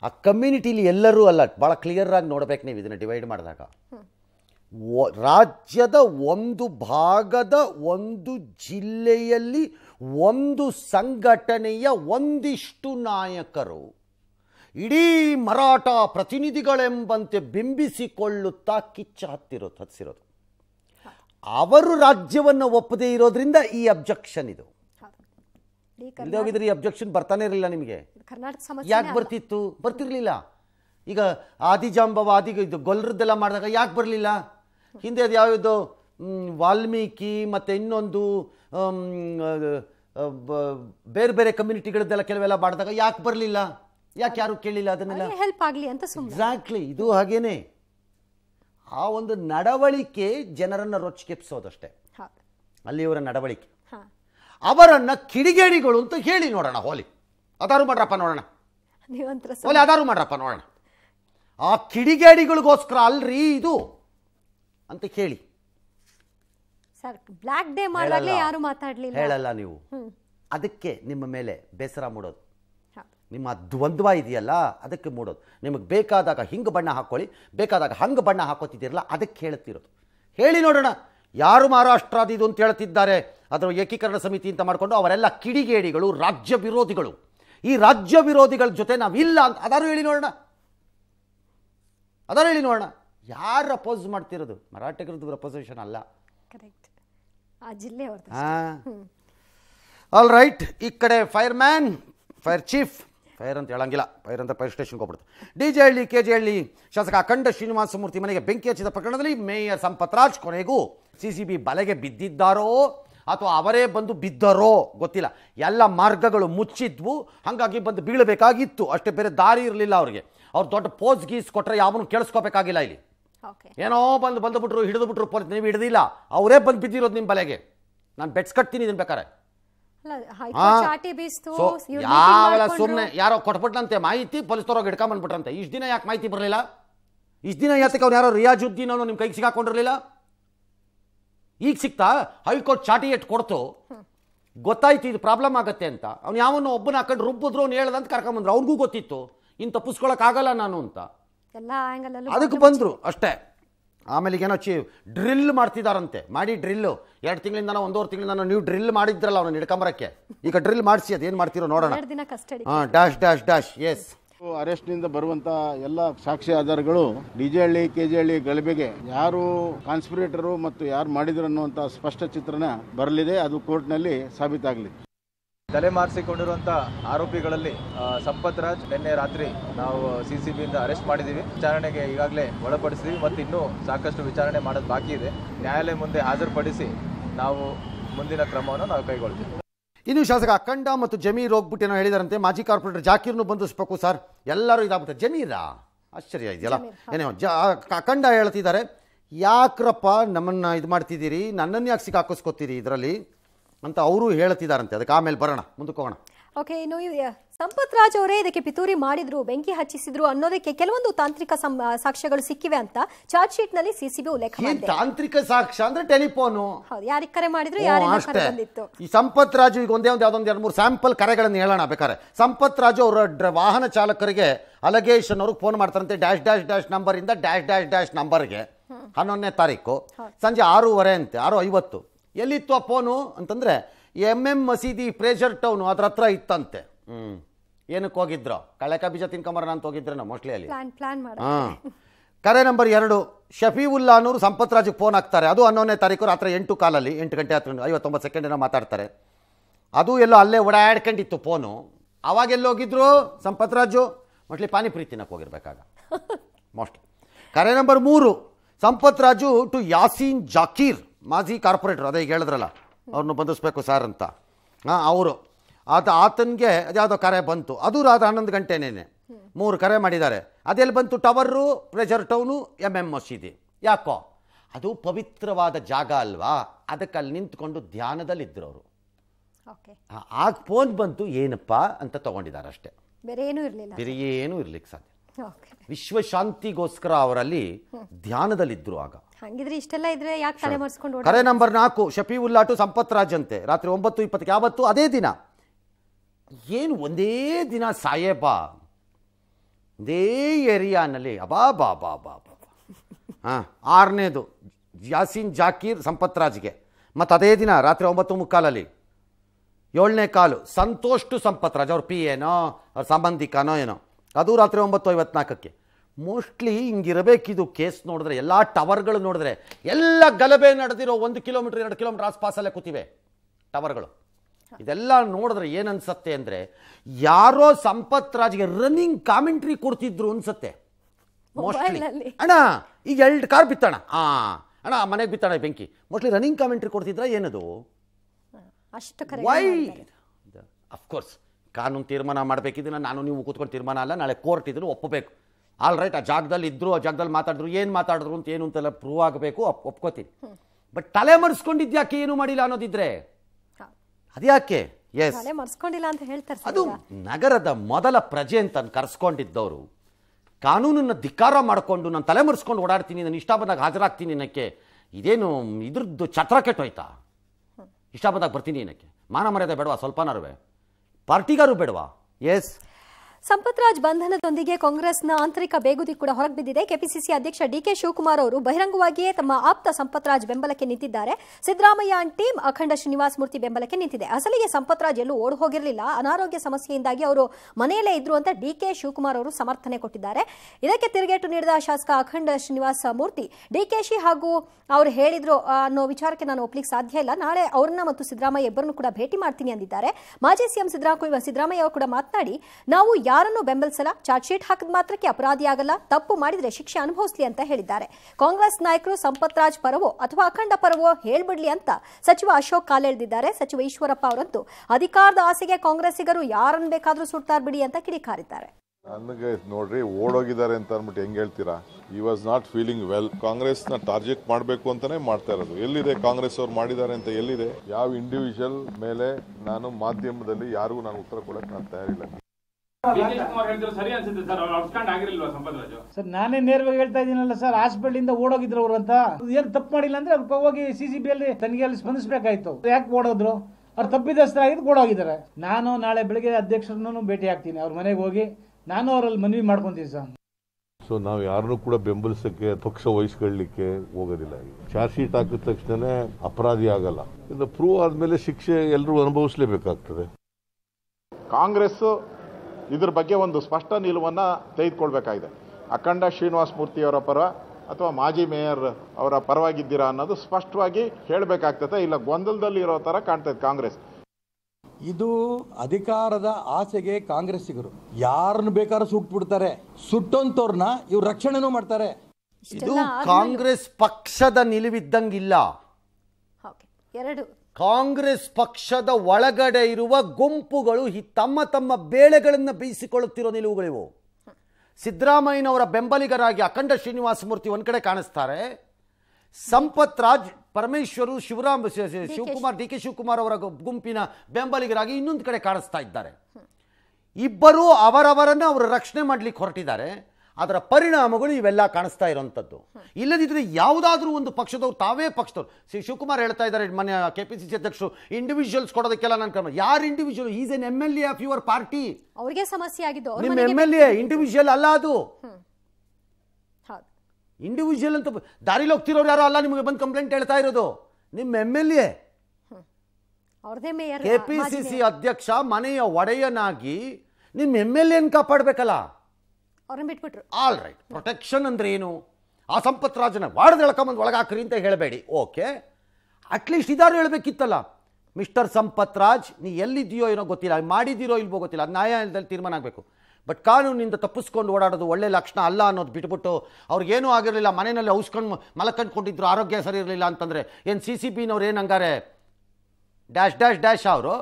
ಆ ಕಮ್ಯುನಿಟಿಲಿ ಎಲ್ಲರೂ ಅಲ್ಲ ಭಾಳ ಕ್ಲಿಯರ್ ಆಗಿ ನೋಡ್ಬೇಕು ನೀವು ಇದನ್ನು ಡಿವೈಡ್ ಮಾಡಿದಾಗ ರಾಜ್ಯದ ಒಂದು ಭಾಗದ ಒಂದು ಜಿಲ್ಲೆಯಲ್ಲಿ ಒಂದು ಸಂಘಟನೆಯ ಒಂದಿಷ್ಟು ನಾಯಕರು ಇಡೀ ಮರಾಠ ಪ್ರತಿನಿಧಿಗಳೆಂಬಂತೆ ಬಿಂಬಿಸಿಕೊಳ್ಳುತ್ತಾ ಕಿಚ್ಚ ಹತ್ತಿರೋದು ಹತ್ತಿರೋದು ಅವರು ರಾಜ್ಯವನ್ನು ಒಪ್ಪದೇ ಇರೋದ್ರಿಂದ ಈ ಅಬ್ಜೆಕ್ಷನ್ ಇದು ಹೋಗಿದ್ರೆ ಈ ಅಬ್ಜೆಕ್ಷನ್ ಬರ್ತಾನೆ ಇರಲಿಲ್ಲ ನಿಮಗೆ ಯಾಕೆ ಬರ್ತಿತ್ತು ಬರ್ತಿರ್ಲಿಲ್ಲ ಈಗ ಆದಿಜಾಂಬವ ಆದಿ ಇದು ಗೊಲ್ರದ್ದೆಲ್ಲ ಮಾಡಿದಾಗ ಯಾಕೆ ಬರಲಿಲ್ಲ ಹಿಂದೆ ಅದು ಯಾವುದೋ ವಾಲ್ಮೀಕಿ ಮತ್ತು ಇನ್ನೊಂದು ಬೇರೆ ಬೇರೆ ಕಮ್ಯುನಿಟಿಗಳದ್ದೆಲ್ಲ ಕೆಲವೆಲ್ಲ ಮಾಡಿದಾಗ ಯಾಕೆ ಬರಲಿಲ್ಲ ಯಾಕೆ ಯಾರು ಕೇಳಿಲ್ಲ ಅದನ್ನೆಲ್ಲ ಹೆಲ್ಪ್ ಆಗಲಿ ಅಂತ ಎಕ್ಸಾಕ್ಟ್ಲಿ ಇದು ಹಾಗೇನೆ ಆ ಒಂದು ನಡವಳಿಕೆ ಜನರನ್ನು ರೊಚ್ಚಿಕೆಪ್ಸೋದಷ್ಟೇ ಅಲ್ಲಿ ನಡವಳಿಕೆ ಅವರನ್ನ ಕಿಡಿಗೇಡಿಗಳು ಅಂತ ಹೇಳಿ ನೋಡೋಣ ಹೋಲಿ ಅದಾರು ಮಾಡ್ರಪ್ಪ ನೋಡೋಣ ಅದಾರು ಮಾಡ್ರಪ್ಪ ನೋಡೋಣ ಆ ಕಿಡಿಗೇಡಿಗಳಿಗೋಸ್ಕರ ಅಲ್ರಿ ಇದು ಅಂತ ಕೇಳಿ ಸರ್ ಬ್ಲ್ಯಾಕ್ ಡೇ ಯಾರು ಮಾತಾಡಲಿಲ್ಲ ಹೇಳಲ್ಲ ನೀವು ಅದಕ್ಕೆ ನಿಮ್ಮ ಮೇಲೆ ಬೇಸರ ಮೂಡೋದು ನಿಮ್ಮ ದ್ವಂದ್ವ ಇದೆಯಲ್ಲ ಅದಕ್ಕೆ ಮೂಡೋದು ನಿಮಗೆ ಬೇಕಾದಾಗ ಹಿಂಗೆ ಬಣ್ಣ ಹಾಕ್ಕೊಳ್ಳಿ ಬೇಕಾದಾಗ ಹಂಗೆ ಬಣ್ಣ ಹಾಕೋತಿದ್ದೀರಲ್ಲ ಅದಕ್ಕೆ ಹೇಳುತ್ತಿರೋದು ಹೇಳಿ ನೋಡೋಣ ಯಾರು ಮಹಾರಾಷ್ಟ್ರದ ಇದು ಅಂತ ಹೇಳ್ತಿದ್ದಾರೆ ಅದರ ಏಕೀಕರಣ ಸಮಿತಿ ಅಂತ ಮಾಡಿಕೊಂಡು ಅವರೆಲ್ಲ ಕಿಡಿಗೇಡಿಗಳು ರಾಜ್ಯ ವಿರೋಧಿಗಳು ಈ ರಾಜ್ಯ ವಿರೋಧಿಗಳ ಜೊತೆ ನಾವಿಲ್ಲ ಅಂತ ಅದಾರು ಹೇಳಿ ನೋಡೋಣ ಅದಾರು ಹೇಳಿ ನೋಡೋಣ ಯಾರು ಅಪೋಸ್ ಮಾಡ್ತಿರೋದು ಮರಾಠಿಗರದ್ದು ಅಪೋಸಿಷನ್ ಅಲ್ಲ ಕರೆಕ್ಟ್ ಆ ಜಿಲ್ಲೆ ಆಲ್ ರೈಟ್ ಈ ಕಡೆ fireman fire chief fire ಅಂತ ಹೇಳಂಗಿಲ್ಲ ಫೈರ್ ಅಂತ ಫೈರ್ ಸ್ಟೇಷನ್ಗೆ ಹೋಗ್ಬಿಡುತ್ತೆ D J Halli K J Halli ಶಾಸಕ ಅಖಂಡ ಮೂರ್ತಿ ಮನೆಗೆ ಬೆಂಕಿ ಹಚ್ಚಿದ ಪ್ರಕರಣದಲ್ಲಿ ಮೇಯರ್ ಸಂಪತ್ ರಾಜ್ ಕೊನೆಗೂ ಸಿ ಸಿ ಬಿ ಬಲೆಗೆ ಬಿದ್ದಿದ್ದಾರೋ ಅಥವಾ ಅವರೇ ಬಂದು ಬಿದ್ದರೋ ಗೊತ್ತಿಲ್ಲ ಎಲ್ಲ ಮಾರ್ಗಗಳು ಮುಚ್ಚಿದ್ವು ಹಾಗಾಗಿ ಬಂದು ಬೀಳಬೇಕಾಗಿತ್ತು ಅಷ್ಟೇ ಬೇರೆ ದಾರಿ ಇರಲಿಲ್ಲ ಅವ್ರಿಗೆ ಅವ್ರು ದೊಡ್ಡ ಪೋಸ್ ಗೀಸ್ ಕೊಟ್ಟರೆ ಯಾವನು ಕೇಳಿಸ್ಕೋಬೇಕಾಗಿಲ್ಲ ಇಲ್ಲಿ ಏನೋ ಬಂದು ಬಂದು ಬಿಟ್ರು ಹಿಡಿದು ಬಿಟ್ರು ಪೊಲೀಸ್ ನೀವು ಹಿಡಿದಿಲ್ಲ ಅವರೇ ಬಂದು ಬಿದ್ದಿರೋದು ನಿಮ್ಮ ಬಲೆಗೆ ನಾನು ಬೆಟ್ಸ್ ಕಟ್ತೀನಿ ಇದನ್ನ ಬೇಕಾರೆ ಯಾವಾಗ ಸುಮ್ಮನೆ ಯಾರೋ ಕೊಟ್ಬಿಟ್ರಂತೆ ಮಾಹಿತಿ ಪೊಲೀಸ್ ಹಿಡ್ಕೊಂಡ್ ಬಂದ್ಬಿಟ್ರಂತೆ ಇಷ್ಟು ದಿನ ಯಾಕೆ ಮಾಹಿತಿ ಬರಲಿಲ್ಲ ಇಷ್ಟು ದಿನ ಯಾತಕ್ಕೆ ಅವ್ನು ಯಾರೋ ರಿಯಾಜುದ್ದೀನ್ ಅವನು ನಿಮ್ಮ ಕೈಗೆ ಸಿಗಾಕೊಂಡಿರಲಿಲ್ಲ ಈಗ ಸಿಕ್ತಾ ಹೈಕೋರ್ಟ್ ಚಾಟಿ ಎಟ್ ಕೊಡ್ತು ಗೊತ್ತಾಯ್ತು ಇದು ಪ್ರಾಬ್ಲಮ್ ಆಗತ್ತೆ ಅಂತ ಅವ್ನು ಯಾವನ್ನ ಒಬ್ಬನ ಹಾಕೊಂಡು ರುಬ್ಬಿದ್ರು ಅವ್ನು ಹೇಳ್ದಂತ ಬಂದ್ರು ಅವ್ರಿಗೂ ಗೊತ್ತಿತ್ತು ಇನ್ನು ತಪ್ಪಿಸ್ಕೊಳಕ್ಕಾಗಲ್ಲ ನಾನು ಅಂತ ಅದಕ್ಕೆ ಬಂದರು ಅಷ್ಟೇ ಆಮೇಲೆ ಏನೋ ಚಿ ಡ್ರಿಲ್ ಮಾಡ್ತಿದಾರಂತೆ ಮಾಡಿ ಡ್ರಿಲ್ಲು ಎರಡು ತಿಂಗಳಿಂದ ಒಂದೂವರೆ ತಿಂಗಳಿಂದ ನೀವು ಡ್ರಿಲ್ ಮಾಡಿದ್ರಲ್ಲ ಅವ್ರನ್ನ ಹಿಡ್ಕೊಂಬರಕ್ಕೆ ಈಗ ಡ್ರಿಲ್ ಮಾಡಿಸಿ ಅದೇನು ಮಾಡ್ತಿರೋ ನೋಡೋಣ ದಿನ ಹಾಂ ಡ್ಯಾಶ್ ಡ್ಯಾಶ್ ಡ್ಯಾಶ್ ಎಸ್ ಅರೆಸ್ಟ್ನಿಂದ ಬರುವಂತ ಎಲ್ಲ ಸಾಕ್ಷಿ ಆಧಾರಗಳು ಡಿಜೆಹಳ್ಳಿ ಹಳ್ಳಿ ಗಲಭೆಗೆ ಯಾರು ಕಾನ್ಸ್ಪಿರೇಟರು ಮತ್ತು ಯಾರು ಮಾಡಿದ್ರು ಅನ್ನುವಂಥ ಸ್ಪಷ್ಟ ಚಿತ್ರಣ ಬರಲಿದೆ ಅದು ಕೋರ್ಟ್ನಲ್ಲಿ ಸಾಬೀತಾಗಲಿ ತಲೆಮಾರಿಸಿಕೊಂಡಿರುವಂತಹ ಆರೋಪಿಗಳಲ್ಲಿ ಸಂಪತ್ ರಾಜ್ ನಿನ್ನೆ ರಾತ್ರಿ ನಾವು ಸಿ ಸಿ ಅರೆಸ್ಟ್ ಮಾಡಿದ್ದೀವಿ ವಿಚಾರಣೆಗೆ ಈಗಾಗಲೇ ಒಳಪಡಿಸಿದ್ದೀವಿ ಮತ್ತು ಇನ್ನೂ ಸಾಕಷ್ಟು ವಿಚಾರಣೆ ಮಾಡೋದು ಬಾಕಿ ಇದೆ ನ್ಯಾಯಾಲಯ ಮುಂದೆ ಹಾಜರುಪಡಿಸಿ ನಾವು ಮುಂದಿನ ಕ್ರಮವನ್ನು ನಾವು ಕೈಗೊಳ್ತೀವಿ ಇದು ಶಾಸಕ ಅಖಂಡ ಮತ್ತು ಜಮೀರ್ ಹೋಗ್ಬಿಟ್ಟು ಏನೋ ಹೇಳಿದಾರಂತೆ ಮಾಜಿ ಕಾರ್ಪೊರೇಟರ್ ಜಾಕೀರ್ನು ಬಂಧಿಸ್ಬೇಕು ಸರ್ ಎಲ್ಲರೂ ಇದಾಗ್ಬಿಟ್ಟು ಜಮೀರಾ ಆಶ್ಚರ್ಯ ಇದೆಯಲ್ಲ ಏನೇ ಜ ಅಖಂಡ ಹೇಳ್ತಿದ್ದಾರೆ ಯಾಕ್ರಪ್ಪ ನಮ್ಮನ್ನು ಇದು ಮಾಡ್ತಿದ್ದೀರಿ ನನ್ನನ್ನು ಯಾಕೆ ಸಿಕ್ಕಾಕಿಸ್ಕೋತೀರಿ ಇದರಲ್ಲಿ ಅಂತ ಅವರು ಹೇಳ್ತಿದಾರಂತೆ ಅದಕ್ಕೆ ಆಮೇಲೆ ಬರೋಣ ಮುಂದಕ್ಕೆ ಹೋಗೋಣ ಓಕೆ ಇನ್ನು ಸಂಪತ್ ರಾಜ್ ಅವರೇ ಇದಕ್ಕೆ ಪಿತೂರಿ ಮಾಡಿದ್ರು ಬೆಂಕಿ ಹಚ್ಚಿಸಿದ್ರು ಅನ್ನೋದಕ್ಕೆ ಕೆಲವೊಂದು ತಾಂತ್ರಿಕ ಸಾಕ್ಷ್ಯಗಳು ಸಿಕ್ಕಿವೆ ಅಂತ ಚಾರ್ಜ್ ಶೀಟ್ ನಲ್ಲಿ ಸಿಸಿಬಿ ಉಲ್ಲೇಖ ತಾಂತ್ರಿಕ ಸಾಕ್ಷ್ಯ ಅಂದ್ರೆ ಟೆಲಿಫೋನ್ ಯಾರಿಗೆ ಕರೆ ಮಾಡಿದ್ರು ಯಾರು ಈ ಸಂಪತ್ ರಾಜು ಈಗ ಒಂದೇ ಒಂದು ಯಾವ್ದೊಂದು ಎರಡು ಮೂರು ಸ್ಯಾಂಪಲ್ ಕರೆಗಳನ್ನು ಹೇಳೋಣ ಬೇಕಾದ್ರೆ ಸಂಪತ್ ರಾಜು ಅವರ ವಾಹನ ಚಾಲಕರಿಗೆ ಅಲಗೇಶನ್ ಅವ್ರಿಗೆ ಫೋನ್ ಮಾಡ್ತಾರಂತೆ ಡ್ಯಾಶ್ ಡ್ಯಾಶ್ ಡ್ಯಾಶ್ ನಂಬರ್ ಇಂದ ಡ್ಯಾಶ್ ಡ್ಯಾಶ್ ಡ್ಯಾಶ್ ನಂಬರ್ಗೆ ಹನ್ನೊಂದನೇ ತಾರೀಕು ಸಂಜೆ ಆರೂವರೆ ಅಂತೆ ಆರು ಐವತ್ತು ಎಲ್ಲಿತ್ತು ಫೋನು ಅಂತಂದರೆ ಎಮ್ ಎಮ್ ಮಸೀದಿ ಪ್ರೇಷರ್ ಟೌನು ಅದ್ರ ಹತ್ರ ಇತ್ತಂತೆ ಹ್ಞೂ ಏನಕ್ಕೆ ಹೋಗಿದ್ರು ಕಳೆಕ ಬೀಜ ತಿನ್ಕೊಂಬರೋಣ ಅಂತ ನಾವು ಮೋಸ್ಟ್ಲಿ ಅಲ್ಲಿ ಹಾಂ ಕರೆ ನಂಬರ್ ಎರಡು ಶಫೀವುಲ್ಲಾ ಉಲ್ಲಾ ಸಂಪತ್ ಸಂಪತ್ರಾಜಿಗೆ ಫೋನ್ ಹಾಕ್ತಾರೆ ಅದು ಹನ್ನೊಂದನೇ ತಾರೀಕು ರಾತ್ರಿ ಎಂಟು ಕಾಲಲ್ಲಿ ಎಂಟು ಗಂಟೆ ಹತ್ರ ಐವತ್ತೊಂಬತ್ತು ಸೆಕೆಂಡಿನ ಮಾತಾಡ್ತಾರೆ ಅದು ಎಲ್ಲೋ ಅಲ್ಲೇ ಓಡಾಡ್ಕೊಂಡಿತ್ತು ಫೋನು ಅವಾಗೆಲ್ಲೋಗಿದ್ರು ರಾಜು ಮೋಸ್ಟ್ಲಿ ಪಾನಿಪುರಿ ತಿನ್ನಕ್ಕೆ ಹೋಗಿರ್ಬೇಕಾಗ ಮೋಸ್ಟ್ಲಿ [laughs] ಕರೆ ನಂಬರ್ ಮೂರು ಸಂಪತ್ ರಾಜು ಟು ಯಾಸೀನ್ ಜಾಕೀರ್ ಮಾಜಿ ಕಾರ್ಪೊರೇಟರ್ ಅದೇ ಹೇಳಿದ್ರಲ್ಲ ಅವ್ರನ್ನ ಬಂಧಿಸ್ಬೇಕು ಸರ್ ಅಂತ ಹಾಂ ಅವರು ಆತ ಆತನಿಗೆ ಅದ್ಯಾವುದೋ ಕರೆ ಬಂತು ಅದು ರಾತ್ರಿ ಹನ್ನೊಂದು ಗಂಟೆನೇನೆ ಮೂರು ಕರೆ ಮಾಡಿದ್ದಾರೆ ಅದೆಲ್ಲಿ ಬಂತು tower Frazer Town M M ಮಸೀದಿ ಯಾಕೋ ಅದು ಪವಿತ್ರವಾದ ಜಾಗ ಅಲ್ವಾ ಅದಕ್ಕೆ ಅಲ್ಲಿ ನಿಂತ್ಕೊಂಡು ಧ್ಯಾನದಲ್ಲಿದ್ದರು ಅವರು ಆಗ ಫೋನ್ ಬಂತು ಏನಪ್ಪ ಅಂತ ತಗೊಂಡಿದ್ದಾರೆ ಅಷ್ಟೇ ಬೇರೆ ಏನೂ ಇರಲಿಲ್ಲ ಬೇರೆ ಏನೂ ಇರ್ಲಿಕ್ಕೆ ಸಾಧ್ಯ ವಿಶ್ವಶಾಂತಿಗೋಸ್ಕರ ಅವರಲ್ಲಿ ಧ್ಯಾನದಲ್ಲಿದ್ದರು ಆಗ ಹಂಗಿದ್ರೆ ಇಷ್ಟೆಲ್ಲ ಇದ್ರೆ ಯಾಕೆ ತಲೆ ಮರೆಸ್ಕೊಂಡು ಕರೆ ನಂಬರ್ ನಾಲ್ಕು ಶಫಿ ಉಲ್ಲಾಟು ಸಂಪತ್ ರಾಜ್ ಅಂತೆ ರಾತ್ರಿ ಒಂಬತ್ತು ಇಪ್ಪತ್ತಕ್ಕೆ ಯಾವತ್ತು ಅದೇ ದಿನ ಏನು ಒಂದೇ ದಿನ ಸಾಯೇಬಾ ಒಂದೇ ಏರಿಯಾನಲ್ಲಿ ಅಬಾ ಬಾ ಬಾ ಬಾ ಬಾ ಹಾಂ ಆರನೇದು ಯಾಸೀನ್ ಜಾಕೀರ್ ಸಂಪತ್ ರಾಜ್ಗೆ ಮತ್ತು ಅದೇ ದಿನ ರಾತ್ರಿ ಒಂಬತ್ತು ಮುಕ್ಕಾಲಲ್ಲಿ ಏಳನೇ ಕಾಲು ಸಂತೋಷ್ ಟು ಸಂಪತ್ ರಾಜ್ ಅವ್ರ ಪಿ ಏನೋ ಅವ್ರ ಸಂಬಂಧಿಕನೋ ಏನೋ ಅದು ರಾತ್ರಿ ಒಂಬತ್ತು ಐವತ್ನಾಲ್ಕಕ್ಕೆ ಮೋಸ್ಟ್ಲಿ ಹಿಂಗಿರಬೇಕಿದು ಕೇಸ್ ನೋಡಿದ್ರೆ ಎಲ್ಲ ಟವರ್ಗಳು ನೋಡಿದ್ರೆ ಎಲ್ಲ ಗಲಭೆ ನಡೆದಿರೋ ಒಂದು ಕಿಲೋಮೀಟರ್ ಎರಡು ಕಿಲೋಮೀಟರ್ ಆಸ್ಪಾಸಲ್ಲೇ ಕೂತಿವೆ ಟವರ್ಗಳು ಇದೆಲ್ಲ ನೋಡಿದ್ರೆ ಏನನ್ಸತ್ತೆ ಅಂದರೆ ಯಾರೋ ಸಂಪತ್ ರಾಜ್ಗೆ ರನ್ನಿಂಗ್ ಕಾಮೆಂಟ್ರಿ ಕೊಡ್ತಿದ್ರು ಅನ್ಸತ್ತೆ ಮೋಸ್ಟ್ಲಿ ಅಣ್ಣ ಈಗ ಎರಡು ಕಾರ್ ಬಿತ್ತಣ ಆ ಅಣ್ಣ ಮನೆಗೆ ಬಿತ್ತಣ ಬೆಂಕಿ ಮೋಸ್ಟ್ಲಿ ರನ್ನಿಂಗ್ ಕಾಮೆಂಟ್ರಿ ಕೊಡ್ತಿದ್ರೆ ಏನದು ವೈ ಅಫ್ಕೋರ್ಸ್ ಕಾನೂನು ತೀರ್ಮಾನ ಮಾಡಬೇಕಿದ್ರೆ ನಾನು ನೀವು ಕೂತ್ಕೊಂಡು ತೀರ್ಮಾನ ಅಲ್ಲ ನಾಳೆ ಕೋರ್ಟ್ ಇದ್ರು ಒಪ್ಪಬೇಕು ಆಲ್ ರೈಟ್ ಆ ಜಾಗದಲ್ಲಿ ಇದ್ರು ಆ ಜಾಗದಲ್ಲಿ ಮಾತಾಡಿದ್ರು ಏನು ಮಾತಾಡಿದ್ರು ಅಂತ ಏನು ಅಂತೆಲ್ಲ ಪ್ರೂವ್ ಆಗಬೇಕು ಒಪ್ಕೋತೀನಿ ಬಟ್ ತಲೆ ಮರೆಸ್ಕೊಂಡಿದ್ಯಾಕೆ ಏನು ಮಾಡಿಲ್ಲ ಅನ್ನೋದಿದ್ರೆ ಅದ್ಯಾಕೆ ಎಸ್ ಅಂತ ಹೇಳ್ತಾರೆ ಅದು ನಗರದ ಮೊದಲ ಪ್ರಜೆ ಅಂತ ಕರೆಸ್ಕೊಂಡಿದ್ದವರು ಕಾನೂನನ್ನು ಧಿಕ್ಕಾರ ಮಾಡಿಕೊಂಡು ನಾನು ತಲೆ ಮರೆಸ್ಕೊಂಡು ಓಡಾಡ್ತೀನಿ ನಾನು ಇಷ್ಟ ಬಂದಾಗ ಹಾಜರಾಗ್ತೀನಿ ಅನ್ನಕ್ಕೆ ಇದೇನು ಇದ್ರದ್ದು ಛತ್ರ ಕೆಟ್ಟೋಯ್ತಾ ಇಷ್ಟ ಬಂದಾಗ ಬರ್ತೀನಿ ಏನಕ್ಕೆ ಮಾನ ಮರ್ಯಾದೆ ಬೇಡವಾ ಸ್ವಲ್ಪನಾರುವೆ ಪಾರ್ಟಿಗಾರು ಬೇಡವಾ ಎಸ್ ಸಂಪತ್ ರಾಜ್ ಬಂಧನದೊಂದಿಗೆ ಕಾಂಗ್ರೆಸ್ನ ಆಂತರಿಕ ಬೇಗುದಿ ಕೂಡ ಹೊರಗೆ ಬಿದ್ದಿದೆ ಕೆಪಿಸಿಸಿ ಅಧ್ಯಕ್ಷ ಡಿಕೆ ಶಿವಕುಮಾರ್ ಅವರು ಬಹಿರಂಗವಾಗಿಯೇ ತಮ್ಮ ಆಪ್ತ ಸಂಪತ್ ರಾಜ್ ಬೆಂಬಲಕ್ಕೆ ನಿಂತಿದ್ದಾರೆ ಸಿದ್ದರಾಮಯ್ಯ ಅಂಡ್ ಟೀಮ್ ಅಖಂಡ ಶ್ರೀನಿವಾಸ ಮೂರ್ತಿ ಬೆಂಬಲಕ್ಕೆ ನಿಂತಿದೆ ಅಸಲಿಗೆ ಸಂಪತ್ ರಾಜ್ ಎಲ್ಲೂ ಓಡ್ ಹೋಗಿರಲಿಲ್ಲ ಅನಾರೋಗ್ಯ ಸಮಸ್ಯೆಯಿಂದಾಗಿ ಅವರು ಮನೆಯಲ್ಲೇ ಇದ್ರು ಅಂತ ಡಿಕೆ ಶಿವಕುಮಾರ್ ಅವರು ಸಮರ್ಥನೆ ಕೊಟ್ಟಿದ್ದಾರೆ ಇದಕ್ಕೆ ತಿರುಗೇಟು ನೀಡಿದ ಶಾಸಕ ಅಖಂಡ ಶ್ರೀನಿವಾಸ ಮೂರ್ತಿ ಡಿಕೆಶಿ ಹಾಗೂ ಅವರು ಹೇಳಿದ್ರು ಅನ್ನೋ ವಿಚಾರಕ್ಕೆ ನಾನು ಒಪ್ಲಿಕ್ಕೆ ಸಾಧ್ಯ ಇಲ್ಲ ನಾಳೆ ಅವರನ್ನ ಮತ್ತು ಸಿದ್ದರಾಮಯ್ಯ ಇಬ್ಬರನ್ನು ಕೂಡ ಭೇಟಿ ಮಾಡ್ತೀನಿ ಅಂದಿದ್ದಾರೆ ಮಾಜಿ ಸಿಎಂ ಸಿದ್ದರಾಮಯ್ಯ ಸಿದ್ದರಾಮಯ್ಯ ಅವರು ಕೂಡ ಮಾತನಾಡಿ ನಾವು ಯಾರನ್ನು ಬೆಂಬಲಿಸಲ್ಲ ಚಾರ್ಜ್ ಶೀಟ್ ಹಾಕಿದ ಮಾತ್ರಕ್ಕೆ ಅಪರಾಧಿಯಾಗಲ್ಲ ತಪ್ಪು ಮಾಡಿದರೆ ಶಿಕ್ಷೆ ಅನುಭವಿಸಲಿ ಅಂತ ಹೇಳಿದ್ದಾರೆ ಕಾಂಗ್ರೆಸ್ ನಾಯಕರು ಸಂಪತ್ ರಾಜ್ ಪರವೋ ಅಥವಾ ಅಖಂಡ ಪರವೋ ಹೇಳ್ಬಿಡ್ಲಿ ಅಂತ ಸಚಿವ ಅಶೋಕ್ ಕಾಲೆಳೆದಿದ್ದಾರೆ ಸಚಿವ ಈಶ್ವರಪ್ಪ ಅವರಂತೂ ಅಧಿಕಾರದ ಆಸೆಗೆ ಕಾಂಗ್ರೆಸ್ಸಿಗರು ಯಾರನ್ನು ಬೇಕಾದರೂ ಸುಡ್ತಾರ್ ಬಿಡಿ ಅಂತ ಕಿಡಿಕಾರಿದ್ದಾರೆ ನನಗೆ ನೋಡ್ರಿ ಓಡೋಗಿದ್ದಾರೆ ಅಂತ ಅಂದ್ಬಿಟ್ಟು ಹೆಂಗೆ ಹೇಳ್ತೀರಾ he was not feeling well ಕಾಂಗ್ರೆಸ್ನ ಟಾರ್ಗೆಟ್ ಮಾಡಬೇಕು ಅಂತಲೇ ಮಾಡ್ತಾ ಇರೋದು ಎಲ್ಲಿದೆ ಕಾಂಗ್ರೆಸ್ ಅವ್ರು ಮಾಡಿದ್ದಾರೆ ಅಂತ ಎಲ್ಲಿದೆ ಯಾವ ಇಂಡಿವಿಜುವಲ್ ಮೇಲೆ ನಾನು ಮಾಧ್ಯಮದಲ್ಲಿ ಯಾರಿಗೂ ನಾನು ಉತ್ತರ ಕೊಡಕ್ಕೆ ನಾನು ತಯಾರಿಲ್ಲ ಸರ್ ನಾನೇ ನೇರವಾಗಿ ಹೇಳ್ತಾ ಇದೀನಲ್ಲ ಸರ್ ಹಾಸ್ಪಿಟಲ್ ಇಂದ ಓಡೋಗಿದ್ರು ಅವರು ಅಂತ ಏನ್ ತಪ್ಪು ಮಾಡಿಲ್ಲ ಅಂದ್ರೆ ಅವ್ರ ಹೋಗಿ ಸಿ ಸಿ ಬಿ ಅಲ್ಲಿ ತನಿಖೆ ಸ್ಪಂದಿಸಬೇಕಾಯ್ತು ಯಾಕೆ ಓಡೋದ್ರು ಅವ್ರು ತಪ್ಪಿದಸ್ಥರಾಗಿದ್ದು ಓಡೋಗಿದ್ದಾರೆ ನಾನು ನಾಳೆ ಬೆಳಿಗ್ಗೆ ಅಧ್ಯಕ್ಷರನ್ನು ಭೇಟಿ ಆಗ್ತೀನಿ ಅವ್ರ ಮನೆಗೆ ಹೋಗಿ ನಾನು ಅವರಲ್ಲಿ ಮನವಿ ಮಾಡ್ಕೊಂತೀನಿ ಸರ್ ಸೊ ನಾವು ಯಾರನ್ನು ಕೂಡ ಬೆಂಬಲಿಸಕ್ಕೆ ಪಕ್ಷ ವಹಿಸ್ಕೊಳ್ಳಿಕ್ಕೆ ಹೋಗೋದಿಲ್ಲ ಚಾರ್ಜ್ ಶೀಟ್ ಹಾಕಿದ ತಕ್ಷಣನೇ ಅಪರಾಧಿ ಆಗಲ್ಲ ಪ್ರೂವ್ ಆದಮೇಲೆ ಶಿಕ್ಷೆ ಎಲ್ಲರೂ ಅನುಭವಿಸ್ಲೇಬೇಕಾಗ್ತದೆ ಕಾಂಗ್ರೆಸ್ ಇದ್ರ ಬಗ್ಗೆ ಒಂದು ಸ್ಪಷ್ಟ ನಿಲುವನ್ನು ತೆಗೆದುಕೊಳ್ಬೇಕಾಗಿದೆ ಅಖಂಡ ಶ್ರೀನಿವಾಸ ಮೂರ್ತಿಯವರ ಪರ ಅಥವಾ ಮಾಜಿ ಮೇಯರ್ ಅವರ ಪರವಾಗಿದ್ದೀರಾ ಅನ್ನೋದು ಸ್ಪಷ್ಟವಾಗಿ ಹೇಳಬೇಕಾಗ್ತದೆ ಇಲ್ಲ ಗೊಂದಲದಲ್ಲಿ ಇರೋ ಥರ ಕಾಣ್ತದೆ ಕಾಂಗ್ರೆಸ್ ಇದು ಅಧಿಕಾರದ ಆಸೆಗೆ ಕಾಂಗ್ರೆಸ್ಸಿಗರು ಯಾರನ್ನು ಬೇಕಾದ್ರೂ ಸುಟ್ಬಿಡ್ತಾರೆ ಸುಟ್ಟಂತವ್ರನ್ನ ಇವ್ರು ರಕ್ಷಣೆನೂ ಮಾಡ್ತಾರೆ ಇದು ಕಾಂಗ್ರೆಸ್ ಪಕ್ಷದ ನಿಲುವಿದ್ದಂಗಿಲ್ಲ ಕಾಂಗ್ರೆಸ್ ಪಕ್ಷದ ಒಳಗಡೆ ಇರುವ ಗುಂಪುಗಳು ಈ ತಮ್ಮ ತಮ್ಮ ಬೇಳೆಗಳನ್ನು ಬೀಸಿಕೊಳ್ಳುತ್ತಿರೋ ನಿಲುವುಗಳಿವು ಸಿದ್ದರಾಮಯ್ಯನವರ ಬೆಂಬಲಿಗರಾಗಿ ಅಖಂಡ ಮೂರ್ತಿ ಒಂದು ಕಡೆ ಕಾಣಿಸ್ತಾರೆ ಸಂಪತ್ ರಾಜ್ ಪರಮೇಶ್ವರು ಶಿವರಾಮ್ ಶಿವಕುಮಾರ್ ಡಿ ಕೆ ಶಿವಕುಮಾರ್ ಅವರ ಗುಂಪಿನ ಬೆಂಬಲಿಗರಾಗಿ ಇನ್ನೊಂದು ಕಡೆ ಕಾಣಿಸ್ತಾ ಇದ್ದಾರೆ ಇಬ್ಬರೂ ಅವರವರನ್ನು ಅವರು ರಕ್ಷಣೆ ಮಾಡಲಿಕ್ಕೆ ಹೊರಟಿದ್ದಾರೆ ಅದರ ಪರಿಣಾಮಗಳು ಇವೆಲ್ಲ ಕಾಣಿಸ್ತಾ ಇರೋಂಥದ್ದು ಇಲ್ಲದಿದ್ದರೆ ಯಾವುದಾದ್ರೂ ಒಂದು ಪಕ್ಷದವ್ರು ತಾವೇ ಪಕ್ಷದವ್ರು ಶ್ರೀ ಶಿವಕುಮಾರ್ ಹೇಳ್ತಾ ಇದ್ದಾರೆ ಮನೆ ಕೆ ಪಿ ಸಿ ಸಿ ಅಧ್ಯಕ್ಷರು ಇಂಡಿವಿಜುವಲ್ಸ್ ಕೊಡೋದಕ್ಕೆಲ್ಲ ನಾನು ಕ್ರಮ ಯಾರು individual is N M L A of your party ಅವರಿಗೆ ಸಮಸ್ಯೆ ಆಗಿದ್ದು ನಿಮ್ಮ ಎಮ್ ಎಲ್ ಎ ಇಂಡಿವಿಜುವಲ್ ಅಲ್ಲ ಅದು ಇಂಡಿವಿಜುವಲ್ ಅಂತ ದಾರಿಲಿ ಹೋಗ್ತಿರೋರು ಯಾರೋ ಅಲ್ಲ ನಿಮಗೆ ಬಂದು ಕಂಪ್ಲೇಂಟ್ ಹೇಳ್ತಾ ಇರೋದು ನಿಮ್ಮ M L A K P C C ಅಧ್ಯಕ್ಷ ಮನೆಯ ಒಡೆಯನಾಗಿ ನಿಮ್ಮ ಎಮ್ ಎಲ್ ಎನ್ ಕಾಪಾಡಬೇಕಲ್ಲ ಅವ್ರನ್ನ ಬಿಟ್ಬಿಟ್ರು ಆಲ್ ರೈಟ್ ಪ್ರೊಟೆಕ್ಷನ್ ಅಂದ್ರೆ ಏನು ಆ ಸಂಪತ್ ರಾಜನ ವಾಡದ ಎಳ್ಕೊಂಬಂದು ಒಳಗಾಕ್ರಿ ಅಂತ ಹೇಳಬೇಡಿ ಓಕೆ ಅಟ್ಲೀಸ್ಟ್ ಇದಾರು ಹೇಳಬೇಕಿತ್ತಲ್ಲ ಮಿಸ್ಟರ್ ಸಂಪತ್ ರಾಜ್ ನೀ ಎಲ್ಲಿದ್ದೀಯೋ ಏನೋ ಗೊತ್ತಿಲ್ಲ ಮಾಡಿದ್ದೀರೋ ಇಲ್ಲವೋ ಗೊತ್ತಿಲ್ಲ ನ್ಯಾಯಾಲಯದಲ್ಲಿ ತೀರ್ಮಾನ ಆಗಬೇಕು ಬಟ್ ಕಾನೂನಿಂದ ತಪ್ಪಿಸ್ಕೊಂಡು ಓಡಾಡೋದು ಒಳ್ಳೆ ಲಕ್ಷಣ ಅಲ್ಲ ಅನ್ನೋದು ಬಿಟ್ಬಿಟ್ಟು ಅವ್ರಿಗೇನೂ ಆಗಿರಲಿಲ್ಲ ಮನೆಯಲ್ಲಿ ಔಸ್ಕೊಂಡು ಮಲಕಂಡ್ಕೊಂಡಿದ್ರು ಆರೋಗ್ಯ ಸರಿ ಇರಲಿಲ್ಲ ಅಂತಂದರೆ ಏನು ಸಿ ಸಿ ಪಿನವ್ರು ಏನು ಹಂಗಾರೆ ಡ್ಯಾಶ್ ಡ್ಯಾಶ್ ಡ್ಯಾಶ್ ಅವರು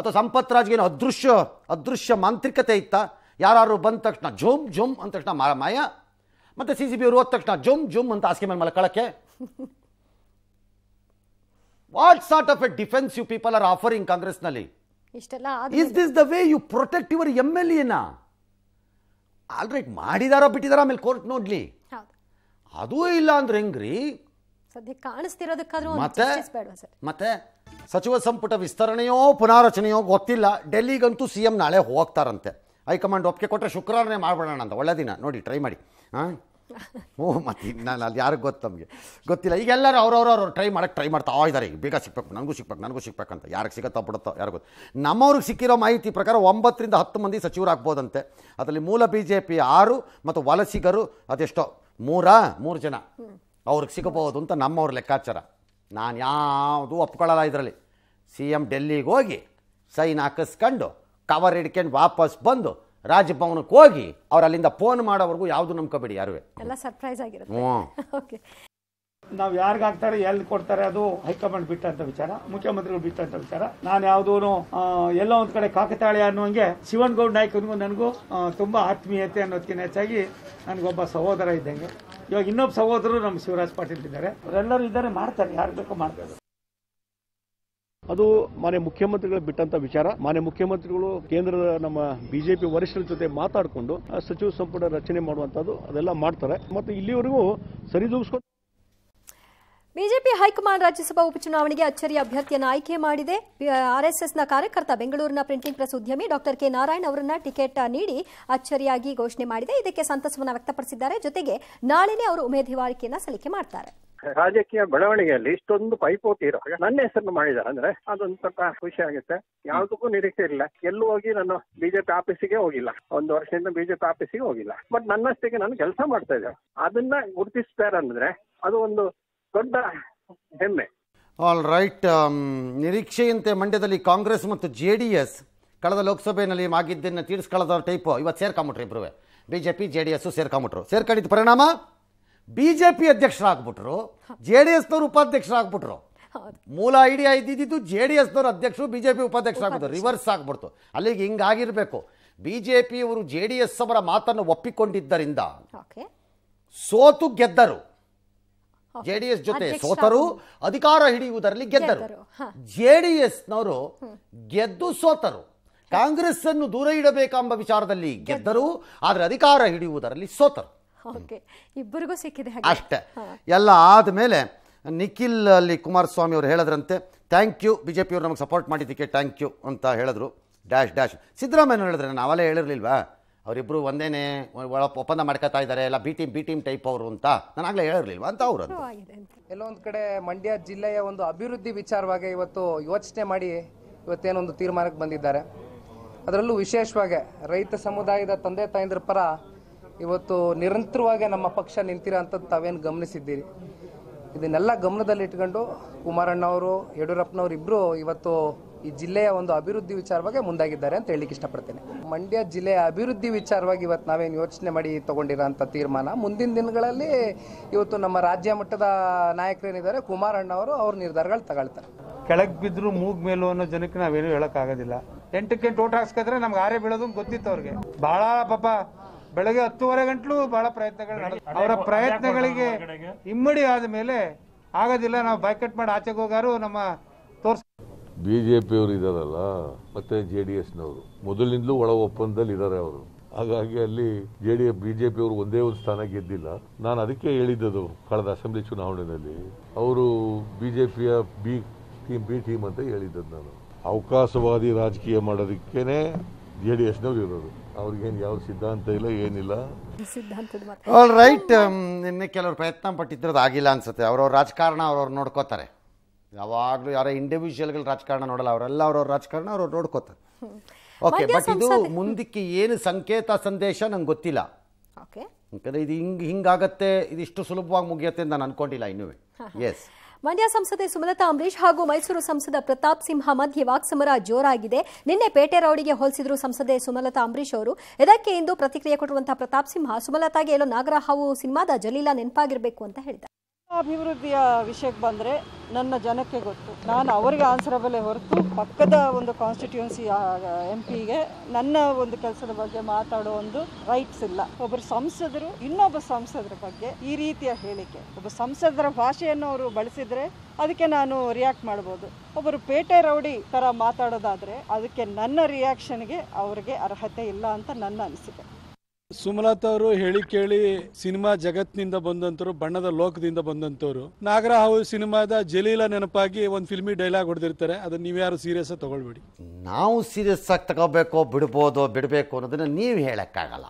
ಅಥವಾ ಸಂಪತ್ ರಾಜ್ಗೇನು ಅದೃಶ್ಯ ಅದೃಶ್ಯ ಮಾಂತ್ರಿಕತೆ ಇತ್ತಾ ಯಾರು ಬಂದ ತಕ್ಷಣ ಝುಮ್ ಝುಮ್ ಅಂದ ತಕ್ಷಣ ಮಾಯ ಮತ್ತು ಸಿ ಸಿ ಬಿ ಅವರು ಹೋದ ತಕ್ಷಣ ಝುಮ್ ಝುಮ್ ಅಂತ ಹಾಸಿಗೆ ಮೇಲೆ what sort of a defence you people are offering ಕಾಂಗ್ರೆಸ್ನಲ್ಲಿ is this the way you protect your M L ಎನ ಆಲ್ರೈಟ್ ಮಾಡಿದಾರೋ ಬಿಟ್ಟಿದಾರ ಆಮೇಲೆ ಕೋರ್ಟ್ ನೋಡ್ಲಿ ಅದೂ ಇಲ್ಲ ಅಂದ್ರೆ ಹೆಂಗ್ರಿ ಮತ್ತೆ ಮತ್ತೆ ಸಚಿವ ಸಂಪುಟ ವಿಸ್ತರಣೆಯೋ ಪುನಾರಚನೆಯೋ ಗೊತ್ತಿಲ್ಲ ಡೆಲ್ಲಿಗಂತೂ ಸಿಎಂ ನಾಳೆ ಹೋಗ್ತಾರಂತೆ ಹೈಕಮಾಂಡ್ ಒಪ್ಪಿಗೆ ಕೊಟ್ಟರೆ ಶುಕ್ರವಾರನೇ ಮಾಡ್ಬಿಡೋಣ ಅಂತ ಒಳ್ಳೆ ದಿನ ನೋಡಿ ಟ್ರೈ ಮಾಡಿ ಹಾಂ ಓ ಮತ್ತೆ ನಾನು ಅಲ್ಲಿ ಯಾರಿಗೆ ಗೊತ್ತು ನಮಗೆ ಗೊತ್ತಿಲ್ಲ ಈಗ ಎಲ್ಲರೂ ಅವ್ರವ್ರು ಅವ್ರು ಟ್ರೈ ಮಾಡಕ್ಕೆ ಟ್ರೈ ಮಾಡ್ತಾ ಇದ್ದಾರೆ ಈಗ ಬೇಗ ಸಿಗ್ಬೇಕು ನನಗೂ ಸಿಗ್ಬೇಕು ನನಗೂ ಸಿಗ್ಬೇಕಂತ ಯಾರಿಗೆ ಸಿಗತ್ತೋ ಬಿಡುತ್ತೋ ಯಾರು ಗೊತ್ತು ನಮ್ಮವ್ರಿಗೆ ಸಿಕ್ಕಿರೋ ಮಾಹಿತಿ ಪ್ರಕಾರ ಒಂಬತ್ತರಿಂದ ಹತ್ತು ಮಂದಿ ಸಚಿವರಾಗ್ಬೋದಂತೆ ಅದರಲ್ಲಿ ಮೂಲ ಬಿ ಜೆ ಪಿ ಆರು ಮತ್ತು ವಲಸಿಗರು ಅದೆಷ್ಟೋ ಮೂರಾ ಮೂರು ಜನ ಅವ್ರಿಗೆ ಸಿಗಬಹುದು ಅಂತ ನಮ್ಮವ್ರ ಲೆಕ್ಕಾಚಾರ ನಾನು ಯಾವುದೂ ಒಪ್ಕೊಳ್ಳಲ್ಲ ಇದರಲ್ಲಿ ಸಿ ಎಮ್ ಡೆಲ್ಲಿಗೆ ಹೋಗಿ ಸೈನ್ ಹಾಕಿಸ್ಕೊಂಡು ಕವರ್ ಹಿಡ್ಕೊಂಡು ವಾಪಸ್ ಬಂದು ರಾಜಭವನಕ್ಕೆ ಹೋಗಿ ಅವ್ರು ಅಲ್ಲಿಂದ ಫೋನ್ ಮಾಡೋವರೆಗೂ ಯಾವುದು ನಂಬ್ಕೋಬೇಡಿ ಯಾರು ಎಲ್ಲ ಸರ್ಪ್ರೈಸ್ ಆಗಿರುತ್ತೆ ಓಕೆ ನಾವು ಯಾರಿಗಾಗ್ತಾರೆ ಎಲ್ಲಿ ಕೊಡ್ತಾರೆ ಅದು ಹೈಕಮಾಂಡ್ ಬಿಟ್ಟಂತ ವಿಚಾರ ಮುಖ್ಯಮಂತ್ರಿಗಳು ಬಿಟ್ಟಂತ ವಿಚಾರ ನಾನು ಯಾವ್ದೂ ಎಲ್ಲ ಒಂದ್ ಕಡೆ ಕಾಕತಾಳಿ ಅನ್ನುವಂಗೆ ಶಿವನ್ಗೌಡ ನಾಯ್ಕನಿಗೂ ನನಗೂ ತುಂಬಾ ಆತ್ಮೀಯತೆ ಅನ್ನೋದಕ್ಕಿಂತ ಹೆಚ್ಚಾಗಿ ನನಗೊಬ್ಬ ಸಹೋದರ ಇದ್ದಂಗೆ ಇವಾಗ ಇನ್ನೊಬ್ಬ ಸಹೋದರರು ನಮ್ಮ ಶಿವರಾಜ್ ಪಾಟೀಲ್ ಇದ್ದಾರೆ ಅವರೆಲ್ಲರೂ ಇದ್ದಾರೆ ಮಾಡ್ತಾರೆ ಯಾರು ಬೇಕೋ ಮಾಡ್ತಾರೆ ಅದು ಮಾನ್ಯ ಮುಖ್ಯಮಂತ್ರಿಗಳು ಬಿಟ್ಟಂತ ವಿಚಾರ ಮಾನ್ಯ ಮುಖ್ಯಮಂತ್ರಿಗಳು ಕೇಂದ್ರದ ನಮ್ಮ ಬಿಜೆಪಿ ವರಿಷ್ಠರ ಜೊತೆ ಮಾತಾಡಿಕೊಂಡು ಸಚಿವ ಸಂಪುಟ ರಚನೆ ಮಾಡುವಂತದ್ದು ಅದೆಲ್ಲ ಮಾಡ್ತಾರೆ ಮತ್ತೆ ಇಲ್ಲಿವರೆಗೂ ಸರಿದೂಗಿಸ್ಕೊಂಡು ಬಿಜೆಪಿ ಹೈಕಮಾಂಡ್ ರಾಜ್ಯಸಭಾ ಉಪಚುನಾವಣೆಗೆ ಅಚ್ಚರಿ ಅಭ್ಯರ್ಥಿಯನ್ನು ಆಯ್ಕೆ ಮಾಡಿದೆ ಆರ್ಎಸ್ಎಸ್ನ ಕಾರ್ಯಕರ್ತ ಬೆಂಗಳೂರಿನ ಪ್ರಿಂಟಿಂಗ್ ಪ್ರೆಸ್ ಉದ್ಯಮಿ ಡಾಕ್ಟರ್ ಕೆ ನಾರಾಯಣ್ ಅವರನ್ನ ಟಿಕೆಟ್ ನೀಡಿ ಅಚ್ಚರಿಯಾಗಿ ಘೋಷಣೆ ಮಾಡಿದೆ ಇದಕ್ಕೆ ಸಂತಸವನ್ನು ವ್ಯಕ್ತಪಡಿಸಿದ್ದಾರೆ ಜೊತೆಗೆ ನಾಳೆನೇ ಅವರು ಉಮೇದುವಾರಿಕೆಯನ್ನ ಸಲ್ಲಿಕೆ ಮಾಡ್ತಾರೆ ರಾಜಕೀಯ ಬೆಳವಣಿಗೆಯಲ್ಲಿ ಇಷ್ಟೊಂದು ಪೈಪೋಟಿ ಇರೋ ನನ್ನ ಹೆಸರನ್ನು ಮಾಡಿದ್ದಾರೆ ಅಂದ್ರೆ ಅದೊಂದು ಸ್ವಲ್ಪ ಖುಷಿ ಆಗುತ್ತೆ ಯಾವುದಕ್ಕೂ ನಿರೀಕ್ಷೆ ಇಲ್ಲ ಎಲ್ಲೂ ಹೋಗಿ ನಾನು ಬಿಜೆಪಿ ಆಫೀಸಿಗೆ ಹೋಗಿಲ್ಲ ಒಂದು ವರ್ಷದಿಂದ ಬಿಜೆಪಿ ಆಫೀಸಿಗೆ ಹೋಗಿಲ್ಲ ಬಟ್ ನನ್ನಷ್ಟಕ್ಕೆ ನಾನು ಕೆಲಸ ಮಾಡ್ತಾ ಇದ್ದೇವೆ ಅದನ್ನ ಗುರುತಿಸ್ತಾರೆ ಅಂದ್ರೆ ಅದು ಒಂದು ಆಲ್ ರೈಟ್ um, ನಿರೀಕ್ಷೆಯಂತೆ ಮಂಡ್ಯದಲ್ಲಿ ಕಾಂಗ್ರೆಸ್ ಮತ್ತು ಜೆ ಡಿ ಎಸ್ ಕಳೆದ ಲೋಕಸಭೆಯಲ್ಲಿ ಆಗಿದ್ದನ್ನು ತೀರಿಸ್ಕೊಳ್ಳೋದ್ರ ಟೈಪ್ ಇವತ್ತು ಸೇರ್ಕೊಂಬಿಟ್ರು ಇಬ್ಬರು B J P J D S ಸೇರ್ಕೊಂಬಿಟ್ರು ಸೇರ್ಕೊಂಡಿದ್ದ ಪರಿಣಾಮ ಬಿ ಜೆ ಪಿ ಅಧ್ಯಕ್ಷರಾಗ್ಬಿಟ್ರು ಜೆ ಡಿ ಎಸ್ನವ್ರು ಉಪಾಧ್ಯಕ್ಷರಾಗ್ಬಿಟ್ರು ಮೂಲ ಐಡಿಯಾ ಇದ್ದಿದ್ದು ಜೆ ಡಿ ಎಸ್ನವರು ಅಧ್ಯಕ್ಷರು ಬಿ ಜೆ ಪಿ ರಿವರ್ಸ್ ಆಗ್ಬಿಡ್ತು ಅಲ್ಲಿಗೆ ಹಿಂಗಾಗಿರ್ಬೇಕು ಬಿ ಜೆ ಪಿಯವರು ಜೆ ಡಿ ಎಸ್ ಅವರ ಮಾತನ್ನು ಒಪ್ಪಿಕೊಂಡಿದ್ದರಿಂದ ಸೋತು ಗೆದ್ದರು ಜೆಡಿಎಸ್ ಜೊತೆ ಸೋತರು ಅಧಿಕಾರ ಹಿಡಿಯುವುದರಲ್ಲಿ ಗೆದ್ದರು ಜೆ ಡಿ ಎಸ್ನವರು ಗೆದ್ದು ಸೋತರು ಕಾಂಗ್ರೆಸ್ ಅನ್ನು ದೂರ ಇಡಬೇಕೆಂಬ ವಿಚಾರದಲ್ಲಿ ಗೆದ್ದರು ಆದರೆ ಅಧಿಕಾರ ಹಿಡಿಯುವುದರಲ್ಲಿ ಸೋತರು ಇಬ್ಬರಿಗೂ ಸಿಕ್ಕಿದೆ ಅಷ್ಟೇ ಎಲ್ಲ ಆದಮೇಲೆ ನಿಖಿಲ್ ಅಲ್ಲಿ ಕುಮಾರಸ್ವಾಮಿ ಅವರು ಹೇಳದ್ರಂತೆ ಥ್ಯಾಂಕ್ ಯು ಬಿ ಜೆ ಪಿಯವರು ನಮಗೆ ಸಪೋರ್ಟ್ ಮಾಡಿದ್ದಕ್ಕೆ ಥ್ಯಾಂಕ್ ಯು ಅಂತ ಹೇಳಿದ್ರು ಡ್ಯಾಶ್ ಡ್ಯಾಶ್ ಸಿದ್ದರಾಮಯ್ಯ ಹೇಳಿದ್ರೆ ನಾವೆಲ್ಲ ಹೇಳಿರಲಿಲ್ವಾ ಅವರಿಬ್ಬರು ಒಂದೇನೆ ಒಪ್ಪಂದ ಮಾಡ್ಕೋತಾ ಇದ್ದಾರೆ ಎಲ್ಲ B team B team type ಅವರು ಅಂತ ನಾನು ಆಗಲೇ ಹೇಳಿರ್ಲಿಲ್ಲ ಅಂತ ಅವರು ಎಲ್ಲೊಂದು ಕಡೆ ಮಂಡ್ಯ ಜಿಲ್ಲೆಯ ಒಂದು ಅಭಿವೃದ್ಧಿ ವಿಚಾರವಾಗಿ ಇವತ್ತು ಯೋಚನೆ ಮಾಡಿ ಇವತ್ತೇನೊಂದು ತೀರ್ಮಾನಕ್ಕೆ ಬಂದಿದ್ದಾರೆ ಅದರಲ್ಲೂ ವಿಶೇಷವಾಗಿ ರೈತ ಸಮುದಾಯದ ತಂದೆ ತಾಯಂದ್ರ ಪರ ಇವತ್ತು ನಿರಂತರವಾಗಿ ನಮ್ಮ ಪಕ್ಷ ನಿಂತಿರೋ ಅಂತ ತಾವೇನು ಗಮನಿಸಿದ್ದೀರಿ ಇದನ್ನೆಲ್ಲ ಗಮನದಲ್ಲಿಟ್ಕೊಂಡು ಕುಮಾರಣ್ಣವರು ಯಡಿಯೂರಪ್ಪನವರು ಇಬ್ಬರು ಇವತ್ತು ಈ ಜಿಲ್ಲೆಯ ಒಂದು ಅಭಿವೃದ್ಧಿ ವಿಚಾರವಾಗಿ ಮುಂದಾಗಿದ್ದಾರೆ ಅಂತ ಹೇಳಿಕ್ ಇಷ್ಟಪಡ್ತೇನೆ ಮಂಡ್ಯ ಜಿಲ್ಲೆಯ ಅಭಿವೃದ್ಧಿ ವಿಚಾರವಾಗಿ ಇವತ್ತು ನಾವೇನು ಯೋಚನೆ ಮಾಡಿ ಅಂತ ತೀರ್ಮಾನ ಮುಂದಿನ ದಿನಗಳಲ್ಲಿ ಇವತ್ತು ನಮ್ಮ ರಾಜ್ಯ ಮಟ್ಟದ ನಾಯಕರೇನಿದ್ದಾರೆ ಅವರು ಅವ್ರ ನಿರ್ಧಾರಗಳು ತಗೊಳ್ತಾರೆ ಕೆಳಗ್ ಬಿದ್ರು ಮೂಗ್ ಮೇಲು ಅನ್ನೋ ಜನಕ್ಕೆ ನಾವೇನು ಆಗೋದಿಲ್ಲ ಎಂಟಕ್ಕೆ ಎಂಟು ಓಟ್ ಹಾಕ್ಸ್ಕಂದ್ರೆ ನಮ್ಗೆ ಆರೇ ಬೀಳೋದು ಗೊತ್ತಿತ್ತು ಅವ್ರಿಗೆ ಬಹಳ ಪಾಪ ಬೆಳಗ್ಗೆ ಹತ್ತುವರೆ ಗಂಟಲು ಬಹಳ ಪ್ರಯತ್ನಗಳು ಅವರ ಪ್ರಯತ್ನಗಳಿಗೆ ಇಮ್ಮಡಿ ಆದ ಮೇಲೆ ಆಗೋದಿಲ್ಲ ನಾವು ಬೈಕಟ್ ಮಾಡಿ ಆಚೆಗೆ ಹೋಗಾರು ನಮ್ಮ ಬಿ ಜೆ ಪಿಯವರು ಇದ್ದಾರಲ್ಲ ಮತ್ತೆ ಜೆ ಡಿ ಎಸ್ನವರು ಮೊದಲಿಂದಲೂ ಒಳ ಒಪ್ಪಂದದಲ್ಲಿ ಇದ್ದಾರೆ ಅವರು ಹಾಗಾಗಿ ಅಲ್ಲಿ J D F B J ಒಂದೇ ಒಂದು ಸ್ಥಾನ ಗೆದ್ದಿಲ್ಲ ನಾನು ಅದಕ್ಕೆ ಹೇಳಿದ್ದದು ಕಳೆದ ಅಸೆಂಬ್ಲಿ ಚುನಾವಣೆಯಲ್ಲಿ ಅವರು ಬಿ ಜೆ ಪಿಯ ಬಿ ಟೀಮ್ ಬಿ ಟೀಮ್ ಅಂತ ಹೇಳಿದ್ದದ್ದು ನಾನು ಅವಕಾಶವಾದಿ ರಾಜಕೀಯ ಮಾಡೋದಕ್ಕೇನೆ ಜೆ ಡಿ ಎಸ್ನವ್ರು ಇರೋದು ಅವ್ರಿಗೇನು ಯಾವ ಸಿದ್ಧಾಂತ ಇಲ್ಲ ಏನಿಲ್ಲ ಆಲ್ ರೈಟ್ um, ನಿನ್ನೆ ಕೆಲವರು ಪ್ರಯತ್ನ ಪಟ್ಟಿದ್ರದ್ದು ಆಗಿಲ್ಲ ಅನ್ಸುತ್ತೆ ಅವ್ರವ್ರ ರಾಜಕಾರಣ ಅವ್ರವ್ರು ನೋಡ್ಕೋತಾರೆ ಯಾವಾಗಲೂ ಯಾರೋ ಇಂಡಿವಿಜುವಲ್ಗಳ ರಾಜಕಾರಣ ನೋಡಲ್ಲ ಅವರೆಲ್ಲ ಅವ್ರ ರಾಜಕಾರಣ ಅವ್ರು ನೋಡ್ಕೋತಾರೆ ಓಕೆ ಬಟ್ ಇದು ಮುಂದಕ್ಕೆ ಏನು ಸಂಕೇತ ಸಂದೇಶ ನಂಗೆ ಗೊತ್ತಿಲ್ಲ ಯಾಕಂದರೆ ಇದು ಹಿಂಗೆ ಹಿಂಗಾಗತ್ತೆ ಇದಿಷ್ಟು ಸುಲಭವಾಗಿ ಮುಗಿಯತ್ತೆ ಅಂತ ನಾನು ಅನ್ಕೊಂಡಿಲ್ಲ ಇನ್ನೂ ಎಸ್ ಮಂಡ್ಯ ಸಂಸದೆ ಸುಮಲತಾ ಅಂಬರೀಶ್ ಹಾಗೂ ಮೈಸೂರು ಸಂಸದ ಪ್ರತಾಪ್ ಸಿಂಹ ಮಧ್ಯೆ ವಾಕ್ಸಮರ ಜೋರಾಗಿದೆ ನಿನ್ನೆ ಪೇಟೆ ರೌಡಿಗೆ ಹೋಲಿಸಿದ್ರು ಸಂಸದೆ ಸುಮಲತಾ ಅಂಬರೀಶ್ ಅವರು ಇದಕ್ಕೆ ಇಂದು ಪ್ರತಿಕ್ರಿಯೆ ಕೊಟ್ಟಿರುವಂತಹ ಪ್ರತಾಪ್ ಸಿಂಹ ಸುಮಲತಾಗೆ ಎಲ್ಲೋ ಹಾವು ಸಿನಿಮಾದ ಜಲೀಲ ನೆನಪಾಗಿರಬೇಕು ಅಂತ ಹೇಳಿದ್ದಾರೆ ಅಭಿವೃದ್ಧಿಯ ವಿಷಯಕ್ಕೆ ಬಂದರೆ ನನ್ನ ಜನಕ್ಕೆ ಗೊತ್ತು ನಾನು ಅವರಿಗೆ ಆನ್ಸರಬಲ್ಲೇ ಹೊರತು ಪಕ್ಕದ ಒಂದು ಕಾನ್ಸ್ಟಿಟ್ಯೂನ್ಸಿ ಎಂ ಪಿಗೆ ನನ್ನ ಒಂದು ಕೆಲಸದ ಬಗ್ಗೆ ಮಾತಾಡೋ ಒಂದು ರೈಟ್ಸ್ ಇಲ್ಲ ಒಬ್ಬರು ಸಂಸದರು ಇನ್ನೊಬ್ಬ ಸಂಸದರ ಬಗ್ಗೆ ಈ ರೀತಿಯ ಹೇಳಿಕೆ ಒಬ್ಬ ಸಂಸದರ ಭಾಷೆಯನ್ನು ಅವರು ಬಳಸಿದರೆ ಅದಕ್ಕೆ ನಾನು ರಿಯಾಕ್ಟ್ ಮಾಡ್ಬೋದು ಒಬ್ಬರು ಪೇಟೆ ರೌಡಿ ಥರ ಮಾತಾಡೋದಾದರೆ ಅದಕ್ಕೆ ನನ್ನ ರಿಯಾಕ್ಷನ್ಗೆ ಅವರಿಗೆ ಅರ್ಹತೆ ಇಲ್ಲ ಅಂತ ನನ್ನ ಅನಿಸಿಕೆ ಸುಮಲತಾ ಅವರು ಹೇಳಿ ಕೇಳಿ ಸಿನಿಮಾ ಜಗತ್ತಿನಿಂದ ಬಂದಂತವ್ರು ಬಣ್ಣದ ಲೋಕದಿಂದ ಬಂದಂತವ್ರು ನಾಗರ ಹೌದು ಸಿನಿಮಾದ ಜಲೀಲ ನೆನಪಾಗಿ ಒಂದು ಫಿಲ್ಮಿ ಡೈಲಾಗ್ ಹೊಡೆದಿರ್ತಾರೆ ಅದನ್ನ ಯಾರು ಸೀರಿಯಸ್ ತಗೊಳ್ಬೇಡಿ ನಾವು ಸೀರಿಯಸ್ ಆಗಿ ತಗೋಬೇಕು ಬಿಡ್ಬೋದು ಬಿಡಬೇಕು ಅನ್ನೋದನ್ನ ನೀವು ಹೇಳಕ್ಕಾಗಲ್ಲ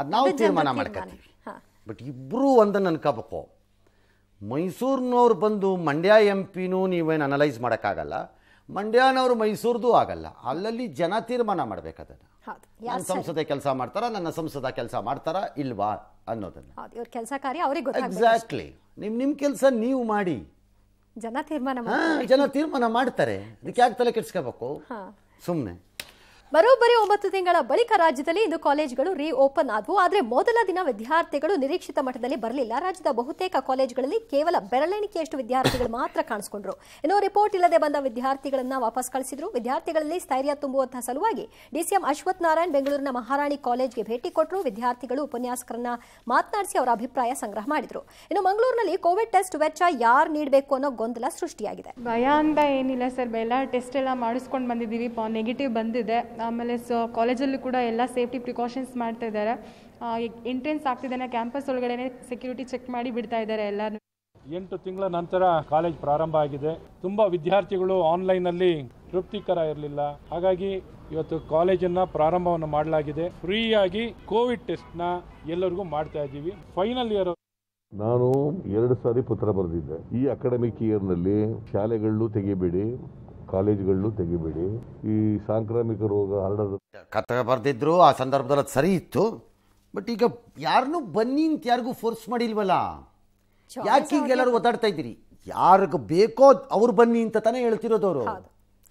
ಅದು ನಾವು ತೀರ್ಮಾನ ಮಾಡ್ಕೊತೀವಿ ಬಟ್ ಇಬ್ಬರೂ ಒಂದನ್ನು ಅನ್ಕೋಬೇಕು ಮೈಸೂರ್ನವ್ರು ಬಂದು ಮಂಡ್ಯ ಎಂ ಪಿನೂ ನೀವೇನು ಅನಲೈಸ್ ಮಾಡೋಕ್ಕಾಗಲ್ಲ ಮಂಡ್ಯನವರು ಮೈಸೂರ್ದು ಆಗಲ್ಲ ಅಲ್ಲಲ್ಲಿ ಜನ ತೀರ್ಮಾನ ಮಾಡಬೇಕದನ್ನು ನನ್ನ ಸಂಸದ ಕೆಲಸ ಮಾಡ್ತಾರಾ ನನ್ನ ಸಂಸದ ಕೆಲಸ ಮಾಡ್ತಾರಾ ಇಲ್ವಾ ಅನ್ನೋದನ್ನ ಇವ್ರ ಕೆಲಸ ಕಾರ್ಯ ಅವ್ರಿಗೆ ಎಕ್ಸಾಕ್ಟ್ಲಿ ನಿಮ್ಮ ನಿಮ್ಮ ಕೆಲಸ ನೀವು ಮಾಡಿ ಜನ ತೀರ್ಮಾನ ಜನ ತೀರ್ಮಾನ ಮಾಡ್ತಾರೆ ಅದಕ್ಕೆ ಯಾಕೆ ತಲೆ ಕೆಡ್ಸ್ಕೋಬೇಕು ಸುಮ್ಮನೆ ಬರೋಬ್ಬರಿ ಒಂಬತ್ತು ತಿಂಗಳ ಬಳಿಕ ರಾಜ್ಯದಲ್ಲಿ ಇಂದು ಕಾಲೇಜುಗಳು ರೀ ಓಪನ್ ಆದವು ಆದರೆ ಮೊದಲ ದಿನ ವಿದ್ಯಾರ್ಥಿಗಳು ನಿರೀಕ್ಷಿತ ಮಟ್ಟದಲ್ಲಿ ಬರಲಿಲ್ಲ ರಾಜ್ಯದ ಬಹುತೇಕ ಕಾಲೇಜುಗಳಲ್ಲಿ ಕೇವಲ ಬೆರಳೆಣಿಕೆಯಷ್ಟು ವಿದ್ಯಾರ್ಥಿಗಳು ಮಾತ್ರ ಕಾಣಿಸಿಕೊಂಡ್ರು ಇನ್ನು ರಿಪೋರ್ಟ್ ಇಲ್ಲದೆ ಬಂದ ವಿದ್ಯಾರ್ಥಿಗಳನ್ನ ವಾಪಸ್ ಕಳಿಸಿದ್ರು ವಿದ್ಯಾರ್ಥಿಗಳಲ್ಲಿ ಸ್ಥೈರ್ಯ ತುಂಬುವಂತಹ ಸಲುವಾಗಿ ಡಿಸಿಎಂ ಅಶ್ವಥ್ ನಾರಾಯಣ್ ಬೆಂಗಳೂರಿನ ಮಹಾರಾಣಿ ಕಾಲೇಜ್ಗೆ ಭೇಟಿ ಕೊಟ್ಟರು ವಿದ್ಯಾರ್ಥಿಗಳು ಉಪನ್ಯಾಸಕರನ್ನ ಮಾತನಾಡಿಸಿ ಅವರ ಅಭಿಪ್ರಾಯ ಸಂಗ್ರಹ ಮಾಡಿದ್ರು ಇನ್ನು ಮಂಗಳೂರಿನಲ್ಲಿ ಕೋವಿಡ್ ಟೆಸ್ಟ್ ವೆಚ್ಚ ಯಾರು ನೀಡಬೇಕು ಅನ್ನೋ ಗೊಂದಲ ಸೃಷ್ಟಿಯಾಗಿದೆ ಭಯ ಅಂತ ಏನಿಲ್ಲ ಸರ್ ಎಲ್ಲ ಟೆಸ್ಟ್ ಎಲ್ಲ ಮಾಡಿಸ್ಕೊಂಡು ಬಂದಿದ್ದೀವಿ ನೆಗೆಟಿವ್ ಬಂದಿದೆ ಆಮೇಲೆ ಸೊ ಕಾಲೇಜಲ್ಲೂ ಕೂಡ ಎಲ್ಲ ಸೇಫ್ಟಿ ಪ್ರಿಕಾಷನ್ಸ್ ಮಾಡ್ತಾ ಇದ್ದಾರೆ ಎಂಟ್ರೆನ್ಸ್ ಆಗ್ತಿದ್ದಾನೆ ಕ್ಯಾಂಪಸ್ ಒಳಗಡೆ ಸೆಕ್ಯೂರಿಟಿ ಚೆಕ್ ಮಾಡಿ ಬಿಡ್ತಾ ಇದ್ದಾರೆ ಎಲ್ಲರೂ ಎಂಟು ತಿಂಗಳ ನಂತರ ಕಾಲೇಜ್ ಪ್ರಾರಂಭ ಆಗಿದೆ ತುಂಬಾ ವಿದ್ಯಾರ್ಥಿಗಳು ಆನ್ಲೈನಲ್ಲಿ ತೃಪ್ತಿಕರ ಇರಲಿಲ್ಲ ಹಾಗಾಗಿ ಇವತ್ತು ಕಾಲೇಜನ್ನ ಪ್ರಾರಂಭವನ್ನು ಮಾಡಲಾಗಿದೆ ಫ್ರೀಯಾಗಿ ಕೋವಿಡ್ ಟೆಸ್ಟ್ನ ಎಲ್ಲರಿಗೂ ಮಾಡ್ತಾ ಇದ್ದೀವಿ ಫೈನಲ್ ಇಯರ್ ನಾನು ಎರಡು ಸಾರಿ ಪುತ್ರ ಬರೆದಿದ್ದೆ ಈ ಅಕಾಡೆಮಿಕ್ ಇಯರ್ನಲ್ಲಿ ಶಾಲೆಗಳನ್ನು ತೆಗಿಬೇಡಿ ಕಾಲೇಜುಗಳನ್ನು ತೆಗಿಬೇಡಿ ಈ ಸಾಂಕ್ರಾಮಿಕ ರೋಗ ಹರಡದ ಕತ್ತಗ ಬರೆದಿದ್ರು ಆ ಸಂದರ್ಭದಲ್ಲಿ ಸರಿ ಇತ್ತು ಬಟ್ ಈಗ ಯಾರನ್ನು ಬನ್ನಿ ಅಂತ ಯಾರಿಗೂ ಫೋರ್ಸ್ ಮಾಡಿಲ್ವಲ್ಲ ಯಾಕೆ ಎಲ್ಲರೂ ಓದಾಡ್ತಾ ಇದ್ದೀರಿ ಯಾರಿಗೂ ಬೇಕೋ ಅವ್ರು ಬನ್ನಿ ಅಂತ ತಾನೇ ಅವರು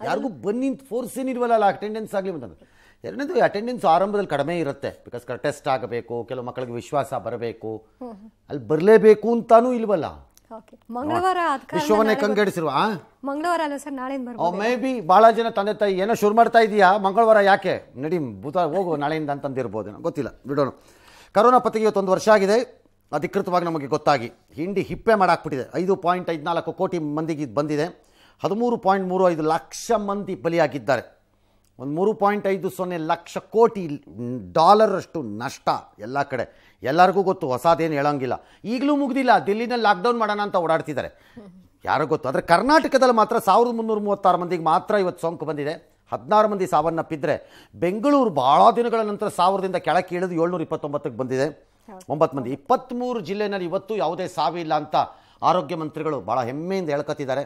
ಯಾರಿಗೂ ಬನ್ನಿ ಅಂತ ಫೋರ್ಸ್ ಏನಿಲ್ವಲ್ಲ ಅಲ್ಲ ಅಟೆಂಡೆನ್ಸ್ ಆಗಲಿ ಅಂತಂದ್ರೆ ಎರಡನೇದು ಅಟೆಂಡೆನ್ಸ್ ಆರಂಭದಲ್ಲಿ ಕಡಿಮೆ ಇರುತ್ತೆ ಬಿಕಾಸ್ ಟೆಸ್ಟ್ ಆಗಬೇಕು ಕೆಲವು ಮಕ್ಕಳಿಗೆ ವಿಶ್ವಾಸ ಬರಬೇಕು ಅಲ್ಲಿ ಬರಲೇಬೇಕು ಅಂತಾನೂ ಇಲ್ವಲ್ಲ ಮಂಗಳವಾರ ವಿಶ್ವವನ್ನೇ ಕಂಗೆಡಿಸಿರುವ ಮಂಗಳವಾರ ಅಲ್ಲ ಮೇ ಬಿ ಭಾಳ ಜನ ತಂದೆ ತಾಯಿ ಏನೋ ಶುರು ಮಾಡ್ತಾ ಇದೀಯಾ ಮಂಗಳವಾರ ಯಾಕೆ ನಡಿ ಭೂತ ಹೋಗು ನಾಳೆಯಿಂದ ಅಂತಂದಿರ್ಬೋದು ಗೊತ್ತಿಲ್ಲ ಬಿಡೋಣ ಕರೋನಾ ಪತ್ತೆಗೆ ಇವತ್ತೊಂದು ವರ್ಷ ಆಗಿದೆ ಅಧಿಕೃತವಾಗಿ ನಮಗೆ ಗೊತ್ತಾಗಿ ಹಿಂಡಿ ಹಿಪ್ಪೆ ಮಾಡಾಕ್ಬಿಟ್ಟಿದೆ ಐದು ಪಾಯಿಂಟ್ ಐದು ನಾಲ್ಕು ಕೋಟಿ ಮಂದಿಗೆ ಬಂದಿದೆ ಹದಿಮೂರು ಪಾಯಿಂಟ್ ಮೂರು ಐದು ಲಕ್ಷ ಮಂದಿ ಬಲಿಯಾಗಿದ್ದಾರೆ ಒಂದು ಮೂರು ಪಾಯಿಂಟ್ ಐದು ಸೊನ್ನೆ ಲಕ್ಷ ಕೋಟಿ ಡಾಲರಷ್ಟು ನಷ್ಟ ಎಲ್ಲ ಕಡೆ ಎಲ್ಲರಿಗೂ ಗೊತ್ತು ಹೊಸದೇನು ಹೇಳೋಂಗಿಲ್ಲ ಈಗಲೂ ಮುಗಿದಿಲ್ಲ ದಿಲ್ಲಿನ ಲಾಕ್ಡೌನ್ ಮಾಡೋಣ ಅಂತ ಓಡಾಡ್ತಿದ್ದಾರೆ ಯಾರಿಗೂ ಗೊತ್ತು ಆದರೆ ಕರ್ನಾಟಕದಲ್ಲಿ ಮಾತ್ರ ಸಾವಿರದ ಮುನ್ನೂರ ಮೂವತ್ತಾರು ಮಂದಿಗೆ ಮಾತ್ರ ಇವತ್ತು ಸೋಂಕು ಬಂದಿದೆ ಹದಿನಾರು ಮಂದಿ ಸಾವನ್ನಪ್ಪಿದ್ರೆ ಬೆಂಗಳೂರು ಭಾಳ ದಿನಗಳ ನಂತರ ಸಾವಿರದಿಂದ ಕೆಳಕ್ಕೆ ಇಳಿದು ಏಳ್ನೂರ ಇಪ್ಪತ್ತೊಂಬತ್ತಕ್ಕೆ ಬಂದಿದೆ ಒಂಬತ್ತು ಮಂದಿ ಇಪ್ಪತ್ತ್ಮೂರು ಜಿಲ್ಲೆನಲ್ಲಿ ಇವತ್ತು ಯಾವುದೇ ಸಾವಿಲ್ಲ ಅಂತ ಆರೋಗ್ಯ ಮಂತ್ರಿಗಳು ಭಾಳ ಹೆಮ್ಮೆಯಿಂದ ಹೇಳ್ಕೊತಿದ್ದಾರೆ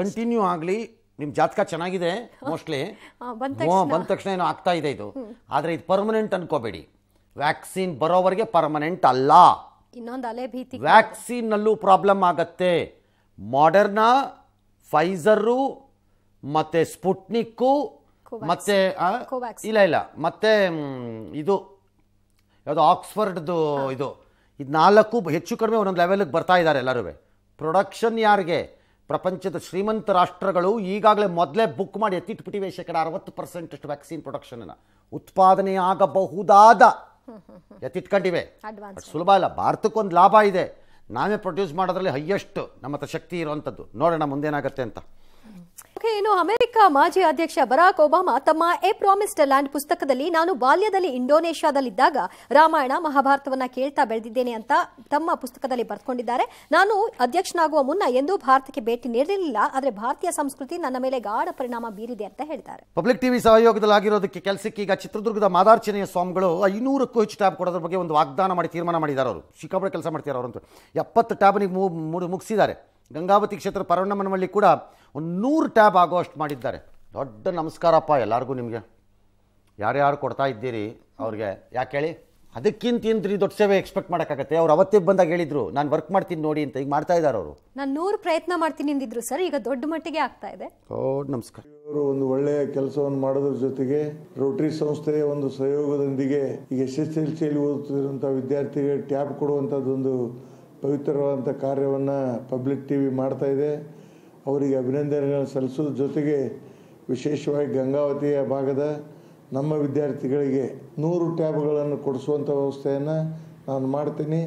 ಕಂಟಿನ್ಯೂ ಆಗಲಿ ನಿಮ್ಮ ಜಾತಕ ಚೆನ್ನಾಗಿದೆ ಮೋಸ್ಟ್ಲಿ [laughs] ಬಂದ ತಕ್ಷಣ ಏನೋ ಆಗ್ತಾ ಇದೆ ಇದು ಆದರೆ ಇದು ಪರ್ಮನೆಂಟ್ ಅನ್ಕೋಬೇಡಿ ವ್ಯಾಕ್ಸಿನ್ ಬರೋವರೆಗೆ ಪರ್ಮನೆಂಟ್ ಅಲ್ಲ ಇನ್ನೊಂದು ಅಲೆ ಭೀತಿ ವ್ಯಾಕ್ಸಿನ್ನಲ್ಲೂ ಪ್ರಾಬ್ಲಮ್ ಆಗತ್ತೆ ಮಾಡರ್ನಾ ಫೈಸರು ಮತ್ತು ಸ್ಪುಟ್ನಿಕ್ಕು ಮತ್ತೆ ಇಲ್ಲ ಇಲ್ಲ ಮತ್ತೆ ಇದು ಯಾವುದು ಆಕ್ಸ್ಫರ್ಡ್ದು ಇದು ಇದು ನಾಲ್ಕು ಹೆಚ್ಚು ಕಡಿಮೆ ಒಂದೊಂದು ಲೆವೆಲ್ಗೆ ಬರ್ತಾ ಇದ್ದಾರೆ ಎಲ್ಲರೂ ಪ್ರೊಡಕ್ಷನ್ ಯಾರಿಗೆ ಪ್ರಪಂಚದ ಶ್ರೀಮಂತ ರಾಷ್ಟ್ರಗಳು ಈಗಾಗಲೇ ಮೊದಲೇ ಬುಕ್ ಮಾಡಿ ಎತ್ತಿಟ್ಬಿಟ್ಟಿವೆ ಶೇಕಡ ಅರವತ್ತು ಅಷ್ಟು ವ್ಯಾಕ್ಸಿನ್ ಉತ್ಪಾದನೆ ಆಗಬಹುದಾದ ಎತ್ತಿಟ್ಕೊಂಡಿವೆ ಸುಲಭ ಇಲ್ಲ ಭಾರತಕ್ಕೊಂದು ಲಾಭ ಇದೆ ನಾವೇ ಪ್ರೊಡ್ಯೂಸ್ ಮಾಡೋದ್ರಲ್ಲಿ ಹೈಯೆಸ್ಟ್ ನಮ್ಮ ಹತ್ರ ಶಕ್ತಿ ಇರುವಂಥದ್ದು ನೋಡೋಣ ಮುಂದೇನಾಗತ್ತೆ ಅಂತ ಓಕೆ ಇನ್ನು ಅಮೆರಿಕ ಮಾಜಿ ಅಧ್ಯಕ್ಷ ಬರಾಕ್ ಒಬಾಮಾ ತಮ್ಮ ಎ ಪ್ರಾಮಿಸ್ಡ್ ಲ್ಯಾಂಡ್ ಪುಸ್ತಕದಲ್ಲಿ ನಾನು ಬಾಲ್ಯದಲ್ಲಿ ಇಂಡೋನೇಷ್ಯಾದಲ್ಲಿದ್ದಾಗ ರಾಮಾಯಣ ಮಹಾಭಾರತವನ್ನ ಕೇಳ್ತಾ ಬೆಳೆದಿದ್ದೇನೆ ಅಂತ ತಮ್ಮ ಪುಸ್ತಕದಲ್ಲಿ ಬರೆದುಕೊಂಡಿದ್ದಾರೆ ನಾನು ಅಧ್ಯಕ್ಷನಾಗುವ ಮುನ್ನ ಎಂದೂ ಭಾರತಕ್ಕೆ ಭೇಟಿ ನೀಡಿರಲಿಲ್ಲ ಆದರೆ ಭಾರತೀಯ ಸಂಸ್ಕೃತಿ ನನ್ನ ಮೇಲೆ ಗಾಢ ಪರಿಣಾಮ ಬೀರಿದೆ ಅಂತ ಹೇಳ್ತಾರೆ ಪಬ್ಲಿಕ್ ಟಿವಿ ಸಹಯೋಗದಲ್ಲಿ ಆಗಿರೋದಕ್ಕೆ ಕೆಲಸಕ್ಕೆ ಈಗ ಚಿತ್ರದುರ್ಗದ ಮಾದಾರ್ಚನೆಯ ಸ್ವಾಮಿಗಳು ಐನೂರಕ್ಕೂ ಹೆಚ್ಚು ಟ್ಯಾಬ್ ಕೊಡೋದ್ರ ಬಗ್ಗೆ ಒಂದು ವಾಗ್ದಾನ ಮಾಡಿ ತೀರ್ಮಾನ ಮಾಡಿದ್ದಾರೆ ಅವರು ಕೆಲಸ ಮಾಡ್ತಾರೆ ಅವರಂತೂ ಎಪ್ಪತ್ತು ಟ್ಯಾಬ್ನಿಗೆ ಮುಗಿಸಿದ್ದಾರೆ ಗಂಗಾವತಿ ಕ್ಷೇತ್ರ ಪರವಣ್ಣ ಕೂಡ ಒಂದು ನೂರು ಟ್ಯಾಬ್ ಆಗೋ ಮಾಡಿದ್ದಾರೆ ದೊಡ್ಡ ನಮಸ್ಕಾರಪ್ಪ ಎಲ್ಲರಿಗೂ ನಿಮಗೆ ಯಾರ್ಯಾರು ಕೊಡ್ತಾ ಇದ್ದೀರಿ ಅವ್ರಿಗೆ ಯಾಕೆ ಹೇಳಿ ಅದಕ್ಕಿಂತ ಏನ್ರಿ ದೊಡ್ಡ ಸೇವೆ ಎಕ್ಸ್ಪೆಕ್ಟ್ ಮಾಡೋಕ್ಕಾಗತ್ತೆ ಅವ್ರು ಅವತ್ತೇ ಬಂದಾಗ ಹೇಳಿದ್ರು ನಾನು ವರ್ಕ್ ಮಾಡ್ತೀನಿ ನೋಡಿ ಅಂತ ಈಗ ಮಾಡ್ತಾ ಇದ್ದಾರೆ ಅವರು ನಾನು ನೂರು ಪ್ರಯತ್ನ ಮಾಡ್ತೀನಿ ಅಂದಿದ್ರು ಸರ್ ಈಗ ದೊಡ್ಡ ಮಟ್ಟಿಗೆ ಆಗ್ತಾ ಇದೆ ಓ ನಮಸ್ಕಾರ ಇವರು ಒಂದು ಒಳ್ಳೆಯ ಕೆಲಸವನ್ನು ಮಾಡೋದ್ರ ಜೊತೆಗೆ ರೋಟರಿ ಸಂಸ್ಥೆಯ ಒಂದು ಸಹಯೋಗದೊಂದಿಗೆ ಈಗ ಎಸ್ ಎಸ್ ಎಲ್ ಸಿಯಲ್ಲಿ ಓದುತ್ತಿರುವಂಥ ವಿದ್ಯಾರ್ಥಿಗಳಿಗೆ ಟ್ಯಾಬ್ ಕೊಡುವಂಥದ್ದೊಂದು ಪವಿತ್ರವಾದಂಥ ಕಾರ್ಯವನ್ನು ಪಬ್ಲಿಕ್ ಟಿ ವಿ ಮಾಡ್ತಾಯಿದೆ ಅವರಿಗೆ ಅಭಿನಂದನೆಗಳನ್ನು ಸಲ್ಲಿಸೋದ್ರ ಜೊತೆಗೆ ವಿಶೇಷವಾಗಿ ಗಂಗಾವತಿಯ ಭಾಗದ ನಮ್ಮ ವಿದ್ಯಾರ್ಥಿಗಳಿಗೆ ನೂರು ಟ್ಯಾಬ್ಗಳನ್ನು ಕೊಡಿಸುವಂಥ ವ್ಯವಸ್ಥೆಯನ್ನು ನಾನು ಮಾಡ್ತೀನಿ